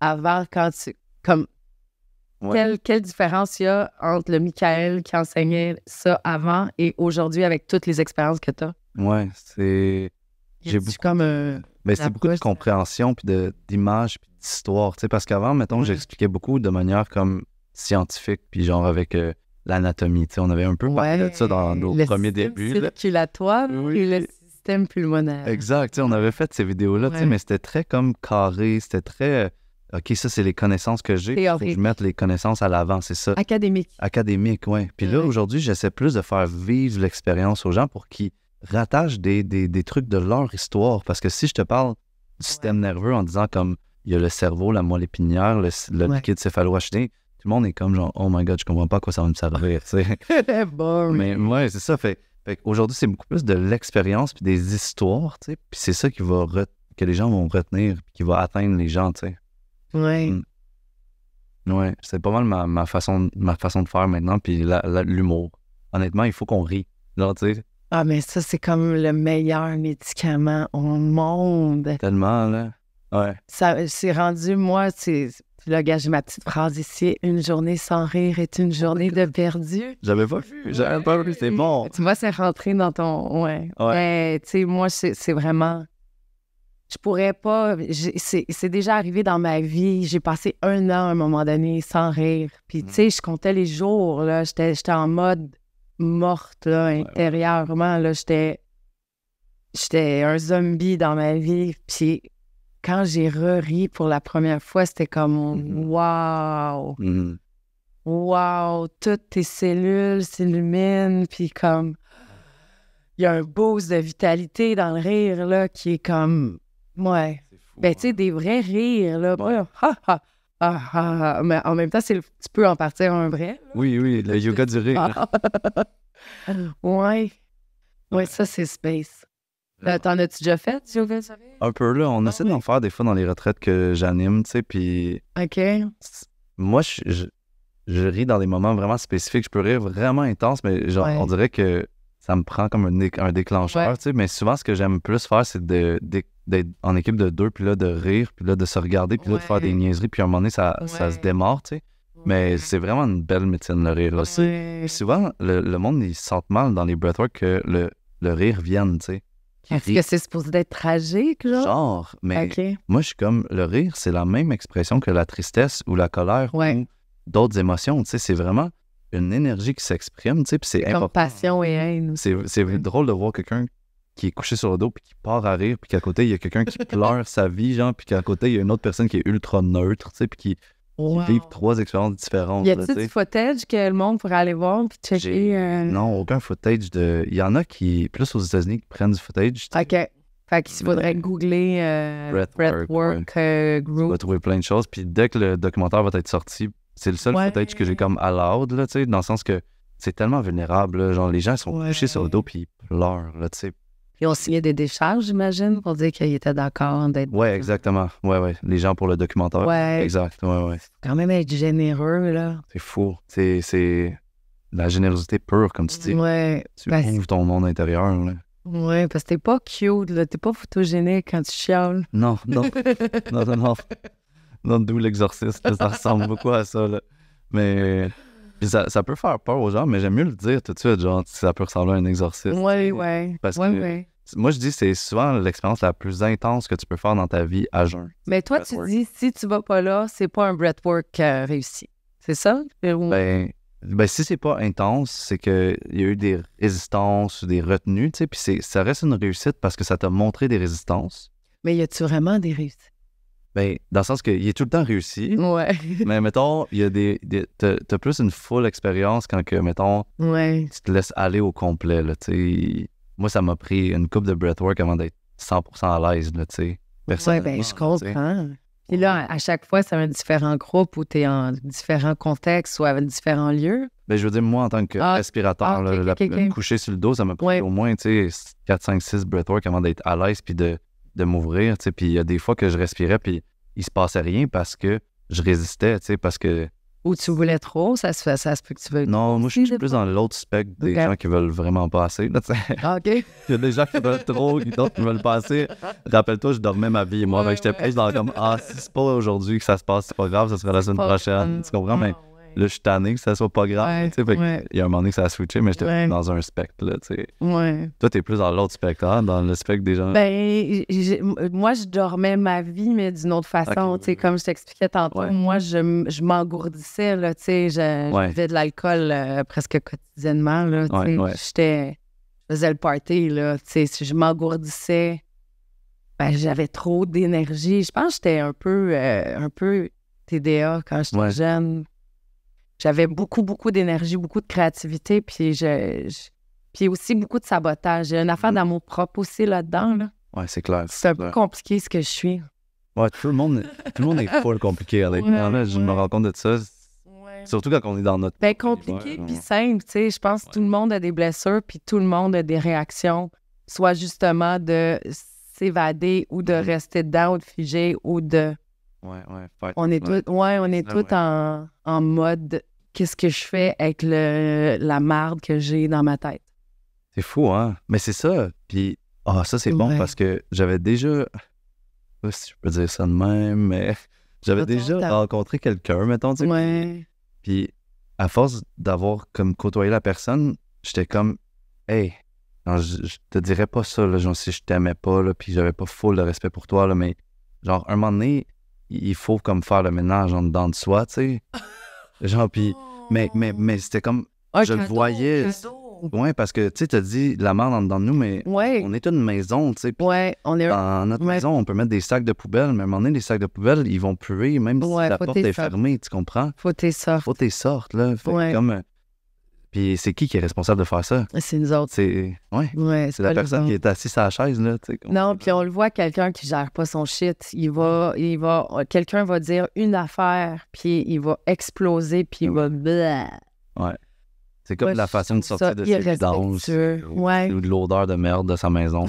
avant quand tu quelle, différence il y a entre le Michael qui enseignait ça avant et aujourd'hui avec toutes les expériences que tu as? Oui, c'est. J'ai beaucoup... comme. mais euh, ben, c'est beaucoup de compréhension, puis d'image, puis d'histoire. Parce qu'avant, mettons, j'expliquais beaucoup de manière comme scientifique, puis genre avec euh, tu l'anatomie. On avait un peu parlé de ça dans nos premiers débuts. Circulatoire, oui. puis le système pulmonaire. Exact. tu sais On avait fait ces vidéos-là, tu sais mais c'était très comme carré, c'était très euh, OK, ça, c'est les connaissances que j'ai. Je mette les connaissances à l'avant, c'est ça. Académique. Académique, oui. Puis là, aujourd'hui, j'essaie plus de faire vivre l'expérience aux gens pour qu'ils rattachent des, des, trucs de leur histoire. Parce que si je te parle du système nerveux en disant comme il y a le cerveau, la moelle épinière, le, liquide céphalo hd tout le monde est comme genre, oh my god, je comprends pas à quoi ça va me servir. (laughs) Mais ouais, c'est ça. Fait, aujourd'hui, c'est beaucoup plus de l'expérience puis des histoires, tu sais. Puis c'est ça qui va que les gens vont retenir puis qui va atteindre les gens, tu sais. Mm. Ouais. c'est pas mal ma, façon, ma façon de faire maintenant, puis l'humour. Honnêtement, il faut qu'on rit. Ah, mais ça, c'est comme le meilleur médicament au monde. Tellement, là. Ouais. Ça, c'est rendu, moi, c'est. Là, gars, ma petite phrase ici. Une journée sans rire est une journée de perdu. J'avais pas vu. J'avais pas vu. C'est (laughs) bon. Tu vois, c'est rentré dans ton. Ouais. Ouais. Ben, tu sais, moi, c'est vraiment je pourrais pas. C'est déjà arrivé dans ma vie. J'ai passé un an à un moment donné sans rire. Puis, tu mm. sais, je comptais les jours. J'étais en mode morte, intérieurement. J'étais. J'étais un zombie dans ma vie. Puis, quand j'ai re-ri pour la première fois, c'était comme mm-hmm. Waouh! Mm-hmm. Wow, toutes tes cellules s'illuminent. Puis, comme. Il y a un boost de vitalité dans le rire, là, qui est comme Ouais. Fou, ben, tu sais, hein. des vrais rires, là. Ouais. Ha, ha, Mais en même temps, le... tu peux en partir un vrai. Oui, oui, le yoga du rire. Ah. (laughs) ouais. Ouais, ça, c'est space. Euh, t'en as-tu déjà fait du yoga du rire? Un peu, là. On ah essaie d'en faire des fois dans les retraites que j'anime, tu sais, puis... OK. Moi, je, je, ris dans des moments vraiment spécifiques. Je peux rire vraiment intense, mais genre, on dirait que ça me prend comme un, un déclencheur, tu sais. Mais souvent, ce que j'aime plus faire, c'est d'être en équipe de deux, puis là, de rire, puis là, de se regarder, puis là, de faire des niaiseries, puis à un moment donné, ça, se démarre, tu sais. Mais c'est vraiment une belle médecine, le rire aussi. souvent, le, monde, il se mal dans les breathwork que le, rire vienne, tu sais. Est-ce que c'est supposé d'être tragique, genre? Genre, mais moi, je suis comme, le rire, c'est la même expression que la tristesse ou la colère ou d'autres émotions, tu sais. C'est vraiment une énergie qui s'exprime, tu sais, puis c'est important. passion et haine. C'est drôle de voir quelqu'un qui est couché sur le dos puis qui part à rire, puis qu'à côté, il y a quelqu'un qui (laughs) pleure sa vie, genre, puis qu'à côté, il y a une autre personne qui est ultra neutre, tu sais, puis qui, vit trois expériences différentes. Y a-t-il du footage que le monde pourrait aller voir puis checker? Euh? Non, aucun footage de... Il y en a qui, plus aux États-Unis, qui prennent du footage. OK. Fait qu'il mm. faudrait googler euh, Breathwork, Group. Euh, tu trouver plein de choses. Puis dès que le documentaire va être sorti, c'est le seul footage que j'ai comme allowed, là, tu sais, dans le sens que c'est tellement vulnérable. genre, les gens sont touchés sur le dos puis ils pleurent, là, tu sais. Ils ont signé des décharges, j'imagine, pour dire qu'ils étaient d'accord d'être. Oui, exactement. ouais ouais Les gens pour le documentaire. Ouais. Exact. ouais ouais Quand même être généreux, là. C'est fou. C'est la générosité pure, comme tu dis. Ouais. Tu ouvres ton monde intérieur, là. Oui, parce que t'es pas cute, là. T'es pas photogénique quand tu chiales. Non, non. (laughs) non, non, non. (laughs) D'où l'exorciste. Ça ressemble beaucoup à ça. Là. Mais ça, peut faire peur aux gens, mais j'aime mieux le dire tout de suite, genre, ça peut ressembler à un exorcisme. Oui, oui. moi, je dis, c'est souvent l'expérience la plus intense que tu peux faire dans ta vie à jeun. Mais toi, tu dis, si tu vas pas là, c'est pas un breathwork work euh, réussi. C'est ça? Euh, ben, ben, si c'est pas intense, c'est qu'il y a eu des résistances, des retenues, tu sais, puis ça reste une réussite parce que ça t'a montré des résistances. Mais y a-tu vraiment des réussites? Ben, dans le sens qu'il est tout le temps réussi. Ouais. (laughs) mais mettons, il y a des. t'as, plus une full expérience quand que, mettons, tu te laisses aller au complet. Là, sais Moi, ça m'a pris une coupe de breathwork avant d'être 100% à l'aise. Là, t'sais. Ouais, ben, je comprends. Puis là, à chaque fois, c'est un différent groupe où t'es en différents contextes ou avec différents lieux. Ben, je veux dire, moi, en tant ah, que respirateur ah, coucher couché sur le dos, ça m'a pris au moins 4, 5, 6 breathwork avant d'être à l'aise puis de de m'ouvrir. tu sais, Puis il y a des fois que je respirais, puis il se passait rien parce que je résistais, tu sais, parce que. Ou tu voulais trop, ça se, fait, ça se que tu veux. Non, moi, je suis plus dans l'autre spectre des gens qui veulent vraiment passer. Là, ah, OK. (laughs) il y a des gens qui veulent trop, d'autres qui veulent passer. Rappelle-toi, je dormais ma vie. Moi, ouais, j'étais plus dans comme, ah, si c'est pas aujourd'hui que ça se passe, c'est pas grave, ça sera la semaine prochaine. Tu comprends? Mais. Là, je suis tanné que ça soit pas grave. Il y a un moment donné que ça a switché, mais j'étais dans un spectre. Là, tu sais. Toi, t'es plus dans l'autre spectre, hein, dans le spectre des gens. Ben, moi, je dormais ma vie, mais d'une autre façon. Comme je t'expliquais tantôt, moi, je, je m'engourdissais. je, je de l'alcool euh, presque quotidiennement. Là, J'étais, je faisais le party. Là, je m'engourdissais. Ben, j'avais trop d'énergie. Je pense que j'étais un peu, euh, un peu TDA quand j'étais jeune j'avais beaucoup, beaucoup d'énergie, beaucoup de créativité, puis je, puis aussi beaucoup de sabotage. J'ai une affaire mm. d'amour propre aussi là-dedans. Là. c'est clair. C'est un peu compliqué ce que je suis. Ouais, tout le monde, tout le monde est full (laughs) compliqué. je me rends compte de ça. Surtout quand on est dans notre. Ben, compliqué puis simple, tu sais. Je pense que tout le monde a des blessures, puis tout le monde a des réactions, soit justement de s'évader ou de mm-hmm. rester dedans ou de figer ou de. Oui, ouais, On est tous ouais, en, en mode qu'est-ce que je fais avec le, la marde que j'ai dans ma tête. C'est fou, hein? Mais c'est ça. Puis, ah, ça, c'est bon parce que j'avais déjà. Je si je peux dire ça de même, mais (laughs) j'avais déjà rencontré quelqu'un, mettons, tu sais. Ouais. Puis, à force d'avoir comme côtoyé la personne, j'étais comme, hey, je, te dirais pas ça, là, genre, si je t'aimais pas, là, puis j'avais pas full de respect pour toi, là, mais genre, un moment donné, il faut comme faire le ménage en dedans de soi, tu sais. (laughs) Genre, puis, mais, mais, oh. mais c'était comme. je le voyais. Oui, parce que tu sais, as dit la merde dans nous, mais on est une maison, tu sais. Ouais, on est. Dans notre maison, on peut mettre des sacs de poubelle, mais à un moment donné, les sacs de poubelle, ils vont puer, même si la porte est fermée, tu comprends? Faut tes sortes. Faut tes sortes, là. comme euh, puis c'est qui qui est responsable de faire ça? C'est nous autres. C'est ouais. ouais c'est la personne qui est assise à la chaise. Là, non, puis on le voit, quelqu'un qui gère pas son shit. Il va, il va, quelqu'un va dire une affaire, puis il va exploser, puis il ben va. Ouais. C'est comme la façon de sortir de ses vidanges ou de l'odeur de merde de sa maison.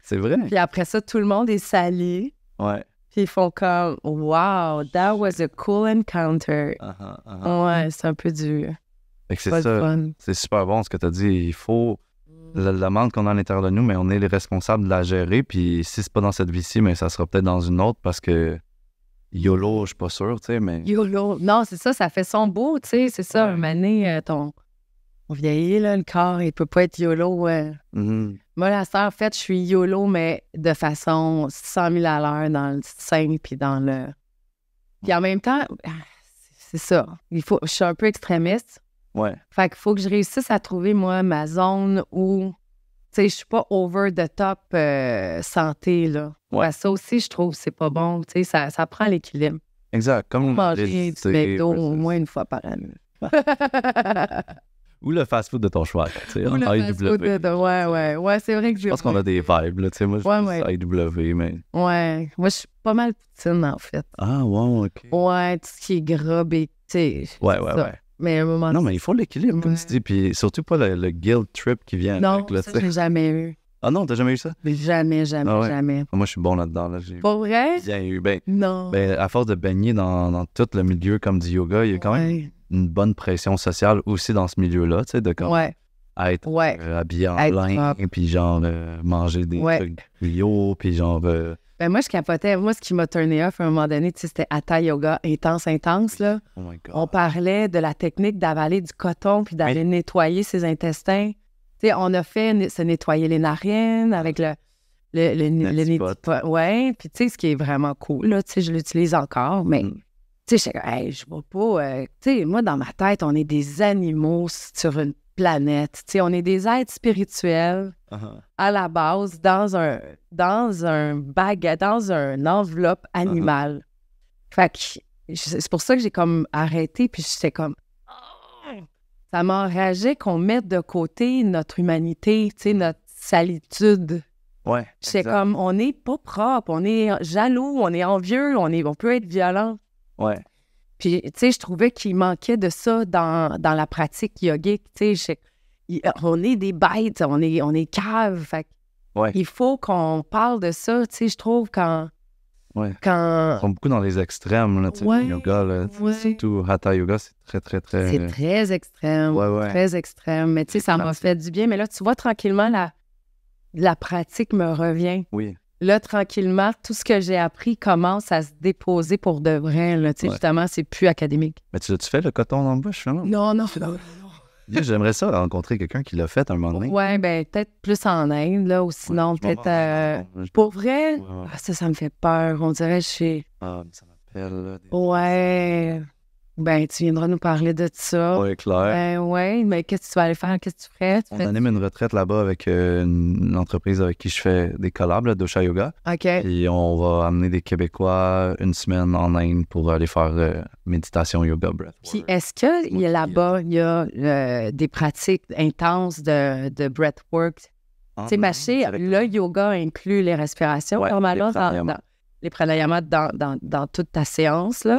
c'est vrai. Puis après ça, tout le monde est salé. Ouais. Puis ils font comme Wow, that was a cool encounter. Uh-huh, uh-huh. Ouais, c'est un peu dur c'est super bon ce que tu as dit. Il faut. Mm. La demande qu'on a à l'intérieur de nous, mais on est les responsables de la gérer. Puis si c'est pas dans cette vie-ci, mais ça sera peut-être dans une autre parce que YOLO, je suis pas sûr, tu sais, mais. YOLO. Non, c'est ça, ça fait son beau, tu sais, c'est ça. Ouais. Euh, ton. On vieillit, là, le corps, il peut pas être YOLO. Euh. Mm-hmm. Moi, la sœur, en fait, je suis YOLO, mais de façon 100 000 à l'heure dans le 5, puis dans le. Puis en même temps, ah, c'est ça. Il faut... Je suis un peu extrémiste. Ouais. Fait qu'il faut que je réussisse à trouver, moi, ma zone où, tu sais, je suis pas over the top euh, santé, là. Ouais. ça aussi, je trouve, c'est pas bon. Tu sais, ça, ça prend l'équilibre. Exact. Comme on Manger du McDo au moins une fois par année. (laughs) Ou le fast-food de ton choix. tu sais hein, fast-food de, Ouais, ouais. Ouais, c'est vrai que je... pense qu'on a des vibes, là. Tu sais, moi, je suis ouais. mais... Ouais. Moi, je suis pas mal poutine, en fait. Ah, ouais OK. Ouais, tout ce qui est gras, et... Ben, ouais, ouais, ouais. Mais un moment Non, mais il faut l'équilibre, comme tu dis. Puis surtout pas le, guild guilt trip qui vient non, avec. Non, ça, j'ai jamais eu. Ah non, t'as jamais eu ça? Jamais, jamais, ah jamais. Ah, moi, je suis bon là-dedans. Là. vrai? Bien eu. Ben, non. Ben, à force de baigner dans, dans, tout le milieu comme du yoga, il y a quand même une bonne pression sociale aussi dans ce milieu-là, tu sais, de quand ouais. être euh, habillé en être lin, puis genre euh, manger des trucs bio, puis genre... Euh, ben moi, je capotais. Moi, ce qui m'a tourné off à un moment donné, c'était Hatha Yoga, intense, intense. Là. Oh on parlait de la technique d'avaler du coton puis d'aller nettoyer ses intestins. on a fait se nettoyer les narines avec le. Le, le, puis tu sais, ce qui est vraiment cool, là, tu je l'utilise encore, mais mm. tu sais, je je vois pas, euh, moi, dans ma tête, on est des animaux sur une planète. on est des êtres spirituels uh-huh. à la base dans un dans un baguette, dans un enveloppe uh-huh. animale. Fait c'est pour ça que j'ai comme arrêté, puis j'étais comme oh, ça m'enrageait qu'on mette de côté notre humanité, mm. notre salitude. Ouais. C'est comme on n'est pas propre, on est jaloux, on est envieux, on est on peut être violent. Ouais. Puis, tu sais, je trouvais qu'il manquait de ça dans, dans la pratique yogique. Tu sais, on est des bêtes, on est, on est caves. Fait ouais. Il faut qu'on parle de ça, tu sais, je trouve, quand. Ouais. Quand... Ils sont beaucoup dans les extrêmes, là, tu sais, le yoga, surtout Hatha Yoga, c'est très, très, très... C'est très extrême, très extrême, mais tu sais, ça m'a fait du bien. Mais là, tu vois, tranquillement, la, la pratique me revient. Oui là, tranquillement, tout ce que j'ai appris commence à se déposer pour de vrai. Là, Justement, c'est plus académique. Mais tu as tu fait, le coton dans le bouche, Non, non, non. J'aimerais ça rencontrer quelqu'un qui l'a fait à un moment donné. Oui, ben, peut-être plus en Inde, là, ou sinon, peut-être. Euh, pour vrai, ah, ça, ça me fait peur. On dirait, chez. suis. Ah, ça m'appelle. Ouais. Ben, tu viendras nous parler de ça. Oui, clair. Ben, mais qu'est-ce que tu vas aller faire? Qu'est-ce que tu ferais? on anime une retraite là-bas avec euh, une entreprise avec qui je fais des collabs, Dosha Yoga. OK. Et on va amener des Québécois une semaine en Inde pour aller faire euh, méditation, yoga, breath. Puis est-ce que là-bas, il y a euh, des pratiques intenses de, de work? tu sais, le yoga inclut les respirations, normalement, les pranayamas dans, dans, dans, toute ta séance, là.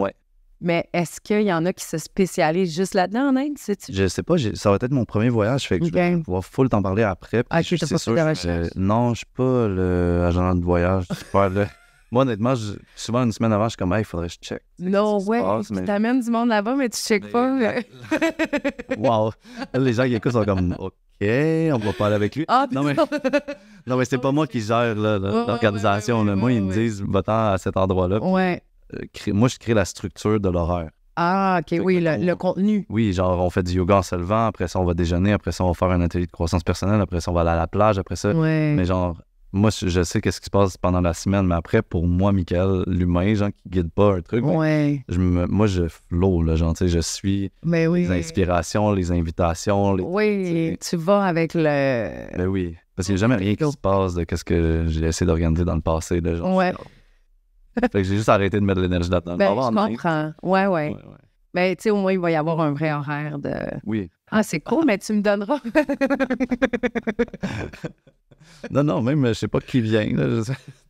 Mais est-ce qu'il y en a qui se spécialisent juste là-dedans en Inde? Sais-tu? Je sais pas. Ça va être mon premier voyage. Fait que je vais ben. pouvoir full t'en parler après. Ah, je, c'est pas sûr, je... Non, je suis pas le agent de voyage. (laughs) Moi, honnêtement, souvent une semaine avant, je suis comme, il faudrait que je check. Non, ouais. Tu t'amènes du monde là-bas, mais tu check pas. (laughs) wow. Les gens qui écoutent sont comme, OK, on va parler avec lui. Ah, non, mais... non, mais c'est pas moi qui gère l'organisation. Moi, ils me disent, va-t'en à cet endroit-là. Ouais. Euh, moi, je crée la structure de l'horreur. Ah, OK, oui, le, contenu. Oui, genre, on fait du yoga en se levant, après ça, on va déjeuner, après ça, on va faire un atelier de croissance personnelle, après ça, on va aller à la plage, après ça. Ouais. Mais genre, moi, je sais qu'est-ce qui se passe pendant la semaine, mais après, pour moi, Michael, l'humain, genre, qui guide pas un truc, ouais. je moi, je flow, là, genre, je suis mais ben oui. les inspirations, les invitations. Les, oui, tu vas avec le. Ben oui, parce qu'il n'y a jamais rien qui se passe de qu'est-ce que j'ai essayé d'organiser dans le passé, là, genre. Ouais fait que j'ai juste arrêté de mettre l'énergie là-dedans. Ben, je m'en prends. ouais. ouais, Ben, tu sais, au moins, il va y avoir un vrai horaire de. Oui. Ah, c'est cool, mais tu me donneras. (laughs) non, non, même, je sais pas qui vient.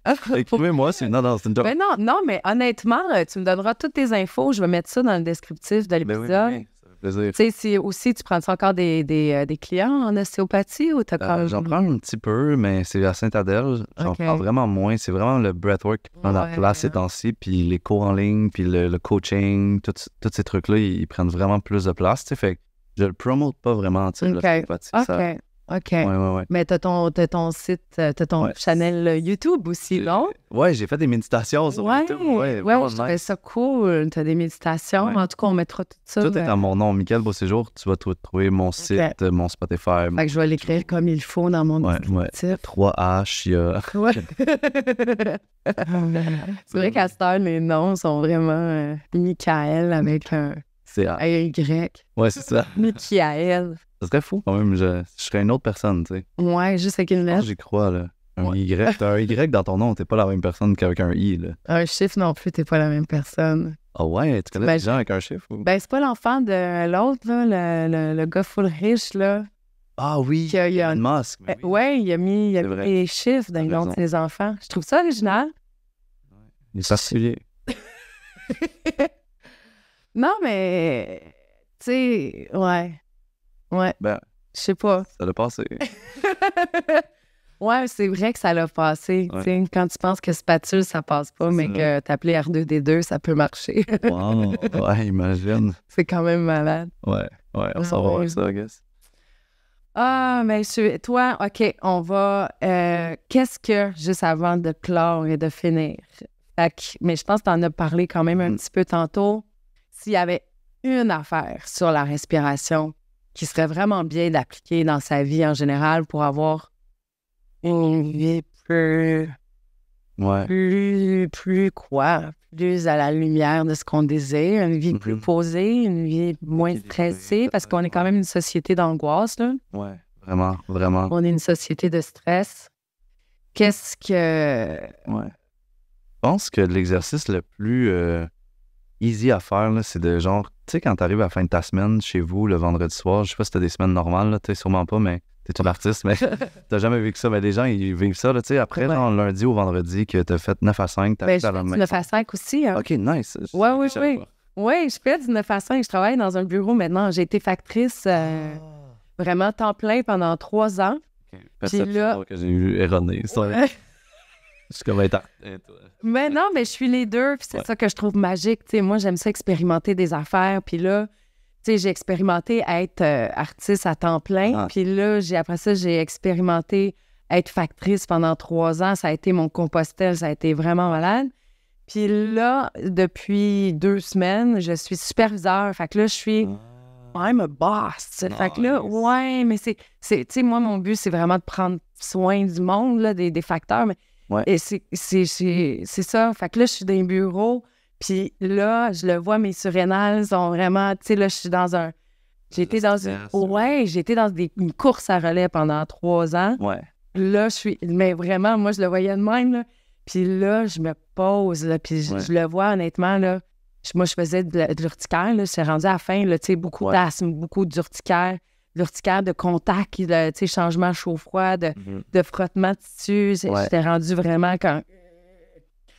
Ah, (laughs) Écrivez-moi. c'est... Non, non, c'est une joke. Ben non, non, mais honnêtement, euh, tu me donneras toutes tes infos. Je vais mettre ça dans le descriptif de ben ben l'épisode. oui, tu sais, aussi, tu prends encore des, euh, des, clients en ostéopathie ou t'as quand euh, J'en prends un petit peu, mais c'est à Saint-Adèle. J'en prends vraiment moins. C'est vraiment le breathwork qui prend la place ces temps puis les cours en ligne, puis le, coaching, tous ces trucs-là, ils, prennent vraiment plus de place. Tu sais, fait je le promote pas vraiment, tu sais, l'ostéopathie. Ça, OK. Mais t'as ton, ton site, euh, t'as ton channel euh, YouTube aussi, euh, non? Ouais, j'ai fait des méditations sur ouais. YouTube. Ouais, je trouvais ça cool. T'as des méditations. En tout cas, on mettra tout ça. Tout est à mon nom, Michael Beauséjour. Tu vas trouver, mon site, mon Spotify. Fait que je vais l'écrire comme il faut dans mon type. 3H, il y a... (laughs) (laughs) C'est vrai qu'à cette heure, les noms sont vraiment euh, Michael avec un... Y. Oui, c'est ça. Michael. Ça serait fou quand même. Je, serais une autre personne, tu sais. Ouais, juste avec une lettre. J'y crois, là. Un Y. T'as un Y dans ton nom, t'es pas la même personne qu'avec un I, là. Un chiffre non plus, t'es pas la même personne. Ah ouais, tu connais des gens avec un chiffre? Ou... Ben, c'est pas l'enfant de l'autre, là, le, le, le, gars full riche, là. Ah oui, il y a une masque. Eh, ouais, il a mis, il a mis les chiffres dans le nom de ses enfants. Je trouve ça original. Ouais. Il est particulier. (laughs) non, mais, tu sais, ouais. Ouais. Ben, je sais pas. Ça l'a passé. (laughs) ouais, c'est vrai que ça l'a passé. Quand tu penses que spatule, ça passe pas, mais que t'appeler R2D2, ça peut marcher. wow, ouais, (laughs) imagine. C'est quand même malade. Ouais, ouais, on ah s'en va voir ça, I guess. Ah, mais toi, OK, on va. Euh, qu'est-ce que, juste avant de clore et de finir? Fait mais je pense que tu en as parlé quand même un mm. petit peu tantôt. S'il y avait une affaire sur la respiration qui serait vraiment bien d'appliquer dans sa vie en général pour avoir une vie plus. Ouais. Plus, plus quoi? Plus à la lumière de ce qu'on désire, une vie plus mm-hmm. posée, une vie moins stressée, parce qu'on est quand même une société d'angoisse. Là. Ouais, vraiment, vraiment. On est une société de stress. Qu'est-ce que. Ouais. Je pense que l'exercice le plus euh, easy à faire, c'est de genre tu sais, quand tu arrives à la fin de ta semaine chez vous le vendredi soir, je sais pas si t'as des semaines normales, tu sais, sûrement pas, mais t'es un artiste, mais (laughs) (laughs) t'as jamais vu que ça. Mais ben, les gens, ils vivent ça, tu sais, après, genre, lundi au vendredi, que t'as fait 9 à 5, tu as fait la même. 9 à 5 aussi. Hein. OK, nice. Ouais, oui, oui. Oui, je fais du 9 à 5. Je travaille dans un bureau maintenant. J'ai été factrice euh, ah. vraiment temps plein pendant trois ans. Okay. Perception là... que j'ai eu erroné jusqu'à Mais non, mais je suis les deux, puis c'est ça que je trouve magique. moi, j'aime ça expérimenter des affaires, puis là, j'ai expérimenté être euh, artiste à temps plein, ah. puis là, j'ai après ça, j'ai expérimenté être factrice pendant trois ans. Ça a été mon compostel, ça a été vraiment malade. Puis là, depuis deux semaines, je suis superviseur. Fait que là, je suis I'm ah. a boss. Fait que là, ouais, mais c'est, tu sais, moi, mon but, c'est vraiment de prendre soin du monde, des, des facteurs. Et c'est ça. Fait que là, je suis dans un bureau, puis là, je le vois, mes surrénales sont vraiment. Tu sais, là, je suis dans un. J'étais dans une. Ouais, j'étais dans une course à relais pendant trois ans. Là, je suis. Mais vraiment, moi, je le voyais de même, Puis là, je me pose, puis je, le vois, honnêtement, là. moi, je faisais de, l'urticaire, là. Je suis rendue à la fin, là, tu sais, beaucoup d'asthme, beaucoup d'urticaire l'urticaire de contact, sais changement chaud-froid, de, mhm. frottement de tissu. J'étais rendu vraiment quand.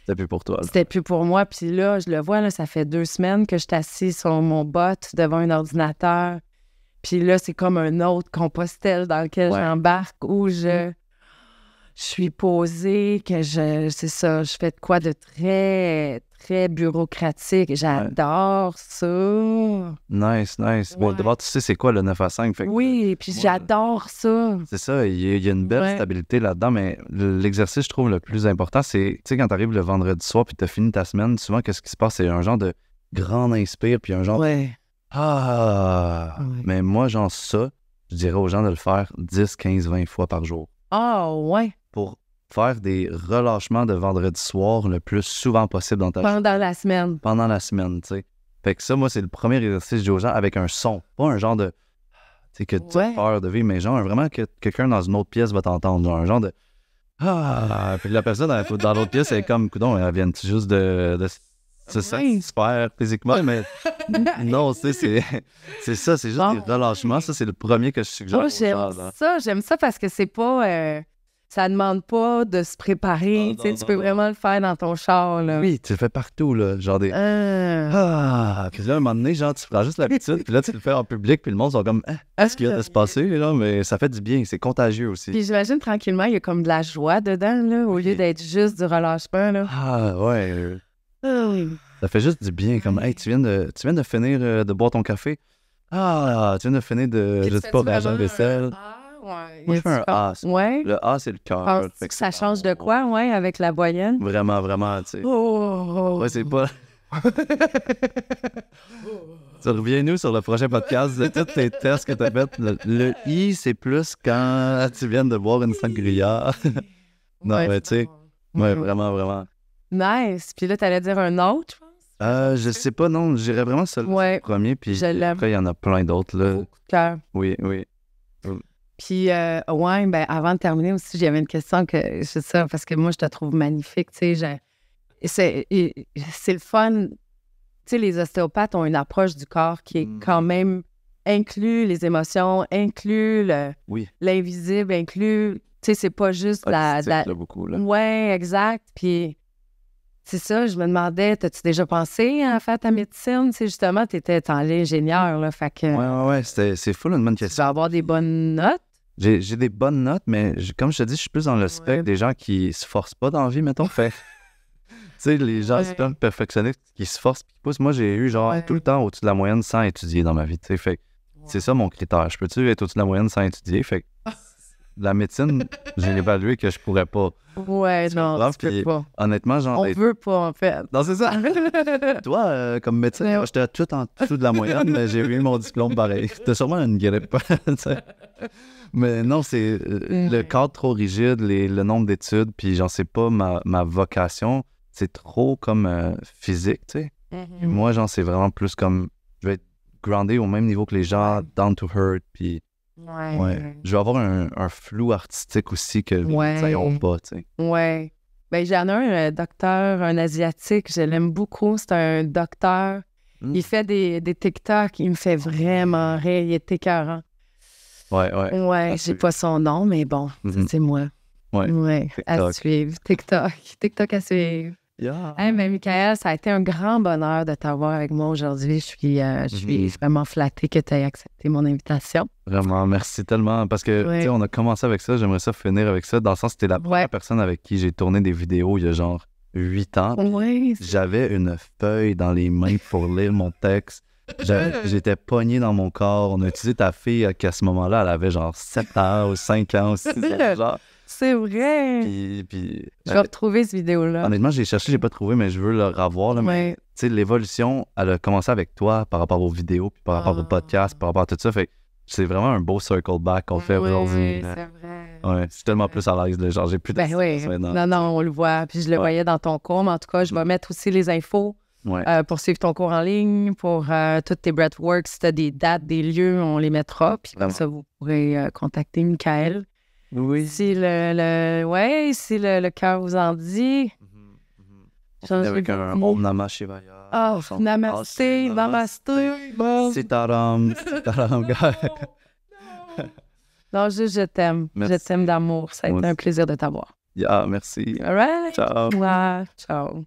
C'était plus pour toi. C'était plus pour moi. Puis là, je le vois, ça fait deux semaines que je suis assise sur mon bot devant un ordinateur. Puis là, c'est comme un autre compostel dans lequel j'embarque où je. Mm je suis posée, que je, c'est ça, je fais de quoi de très, très bureaucratique. J'adore ça. Nice, nice. Bon, d'abord, tu sais, c'est quoi le 9 à 5? oui, euh, puis j'adore ça. C'est ça, il y, a une belle stabilité là-dedans, mais l'exercice, je trouve, le plus important, c'est, tu sais, quand tu arrives le vendredi soir puis tu as fini ta semaine, souvent, qu'est-ce qui se passe? C'est un genre de grand inspire, puis un genre de... Ah! Mais moi, genre ça, je dirais aux gens de le faire 10, 15, 20 fois par jour. Ah, oh, ouais pour faire des relâchements de vendredi soir le plus souvent possible dans ta Pendant la semaine. Pendant la semaine, tu sais. Fait que ça, moi, c'est le premier exercice que je dis aux gens avec un son. Pas un genre de. Tu sais, que tu as peur de vivre, mais genre vraiment que quelqu'un dans une autre pièce va t'entendre. un genre de. Ah! Puis la personne dans l'autre pièce, elle est comme, coudon, elle vient juste de, se satisfaire physiquement, mais (laughs) non, tu sais, (laughs) c'est ça, c'est juste des relâchements. Ça, c'est le premier que je suggère. Oh, j'aime ça, j'aime ça parce que c'est pas. Euh, ça demande pas de se préparer. tu sais, tu peux vraiment le faire dans ton char. Là. Oui, tu le fais partout. Là, genre des. Ah! ah puis là, un moment donné, genre, tu prends juste l'habitude, puis là, tu le fais en public, puis le monde sont comme hein, Est-ce qu'il y a de se passer là? Mais ça fait du bien, c'est contagieux aussi. Puis j'imagine tranquillement, il y a comme de la joie dedans, là, au lieu d'être juste du relâchement. Là. Ah, ouais. Ah ça fait juste du bien, comme Hey, tu viens de, tu viens de finir euh, de boire ton café. Ah, tu viens de finir de. je sais pas, la vaisselle. Hein. Moi, je fais un A. Ouais. Le A, c'est le cœur. Ah, ça change de quoi, ouais, avec la moyenne? Vraiment, vraiment, tu sais. Oh, c'est pas. (laughs) tu reviens-nous sur le prochain podcast de tous tes tests que tu as fait. Le, I, c'est plus quand tu viens de boire une sangria. (laughs) non, mais tu sais. Ouais, mm-hmm. vraiment, vraiment. Nice. Puis là, t'allais dire un autre, je pense. Euh, je sais pas, non. J'irais vraiment sur le premier. Puis après, il y en a plein d'autres, là. Beaucoup de cœur. Oui, oui. Puis, euh, ouais, ben, avant de terminer aussi, j'avais une question que c'est ça, parce que moi, je te trouve magnifique. Tu sais, c'est le fun. Tu sais, les ostéopathes ont une approche du corps qui est mmh. quand même inclus les émotions, inclus l'invisible, oui. Tu sais, c'est pas juste la. la... beaucoup, Ouais, exact. Puis, c'est ça, je me demandais, tas tu déjà pensé à faire ta médecine? si justement, t'étais en ingénieur, là, fait que... Ouais, ouais, c'est fou, une bonne question. Tu vas avoir des bonnes notes, j'ai des bonnes notes, mais comme je te dis, je suis plus dans le spectre des gens qui se forcent pas dans la vie, mettons. Fait. (laughs) tu sais, les gens ouais. perfectionnistes qui se forcent qui poussent. Moi, j'ai eu genre tout le temps au-dessus de la moyenne sans étudier dans ma vie. sais, fait c'est ça mon critère. Je peux-tu être au-dessus de la moyenne sans étudier? Fait (laughs) la médecine, j'ai évalué que je pourrais pas. Ouais, non, tu peux pas. Honnêtement, genre. On veut pas, en fait. Non, c'est ça. (laughs) Toi, euh, comme médecin, j'étais tout en dessous de la moyenne, mais j'ai eu mon diplôme pareil. T'as sûrement une grippe. Mais non, c'est euh, le cadre trop rigide, le nombre d'études, puis j'en sais pas, ma, vocation, c'est trop comme euh, physique, tu sais. Mm-hmm. Moi, j'en sais vraiment plus comme je vais être au même niveau que les gens, down to hurt, puis. Je vais avoir un, flou artistique aussi que ouais. ça pas, tu sais. Ouais. Ben, j'en ai un, euh, docteur, un asiatique, je l'aime beaucoup. C'est un docteur. Hmm. Il fait des, des TikTok, il me fait vraiment rire, il est écœurant. Ouais, ouais. Ouais, j'ai pas son nom, mais bon, mhm. c'est moi. Ouais. ouais à suivre. TikTok. (laughs) TikTok à suivre. Yeah. Eh mais Michael, ça a été un grand bonheur de t'avoir avec moi aujourd'hui. Je suis, euh, je mhm. suis vraiment flattée que tu aies accepté mon invitation. Vraiment, merci tellement. Parce que, tu sais, on a commencé avec ça. J'aimerais ça finir avec ça. Dans le sens, tu la première personne avec qui j'ai tourné des vidéos il y a genre huit ans. Oui. J'avais une feuille dans les mains pour lire mon texte. (laughs) J'étais pogné dans mon corps. On a utilisé ta fille euh, qu'à ce moment-là, elle avait genre 7 ans ou 5 ans ou 6 ans. C'est vrai. Puis, puis, je vais euh, retrouver cette vidéo-là. Honnêtement, j'ai cherché, j'ai pas trouvé, mais je veux le revoir. Là, Tu sais, l'évolution, elle a commencé avec toi par rapport aux vidéos, puis par rapport au ah. podcast, par rapport à tout ça. Fait c'est vraiment un beau circle back qu'on fait oui, aujourd'hui. c'est vrai. Ouais, je tellement plus à l'aise de genre, j'ai plus ben de ben oui. Non, non, on le voit. Puis je le voyais dans ton cours, mais en tout cas, je vais mettre aussi les infos euh, pour suivre ton cours en ligne, pour euh, toutes tes breathworks. Si tu as des dates, des lieux, on les mettra. Puis comme ça, vous pourrez euh, contacter Michael. Oui. Si le, le ouais, si le, cœur vous en dit. Mm-hmm, mm-hmm. on Avec un Om Namah Shivaya. Oh, namaste (laughs) Non, juste je t'aime. Je t'aime d'amour. Ça a été un plaisir de t'avoir. Yeah, merci. All Ciao. ciao.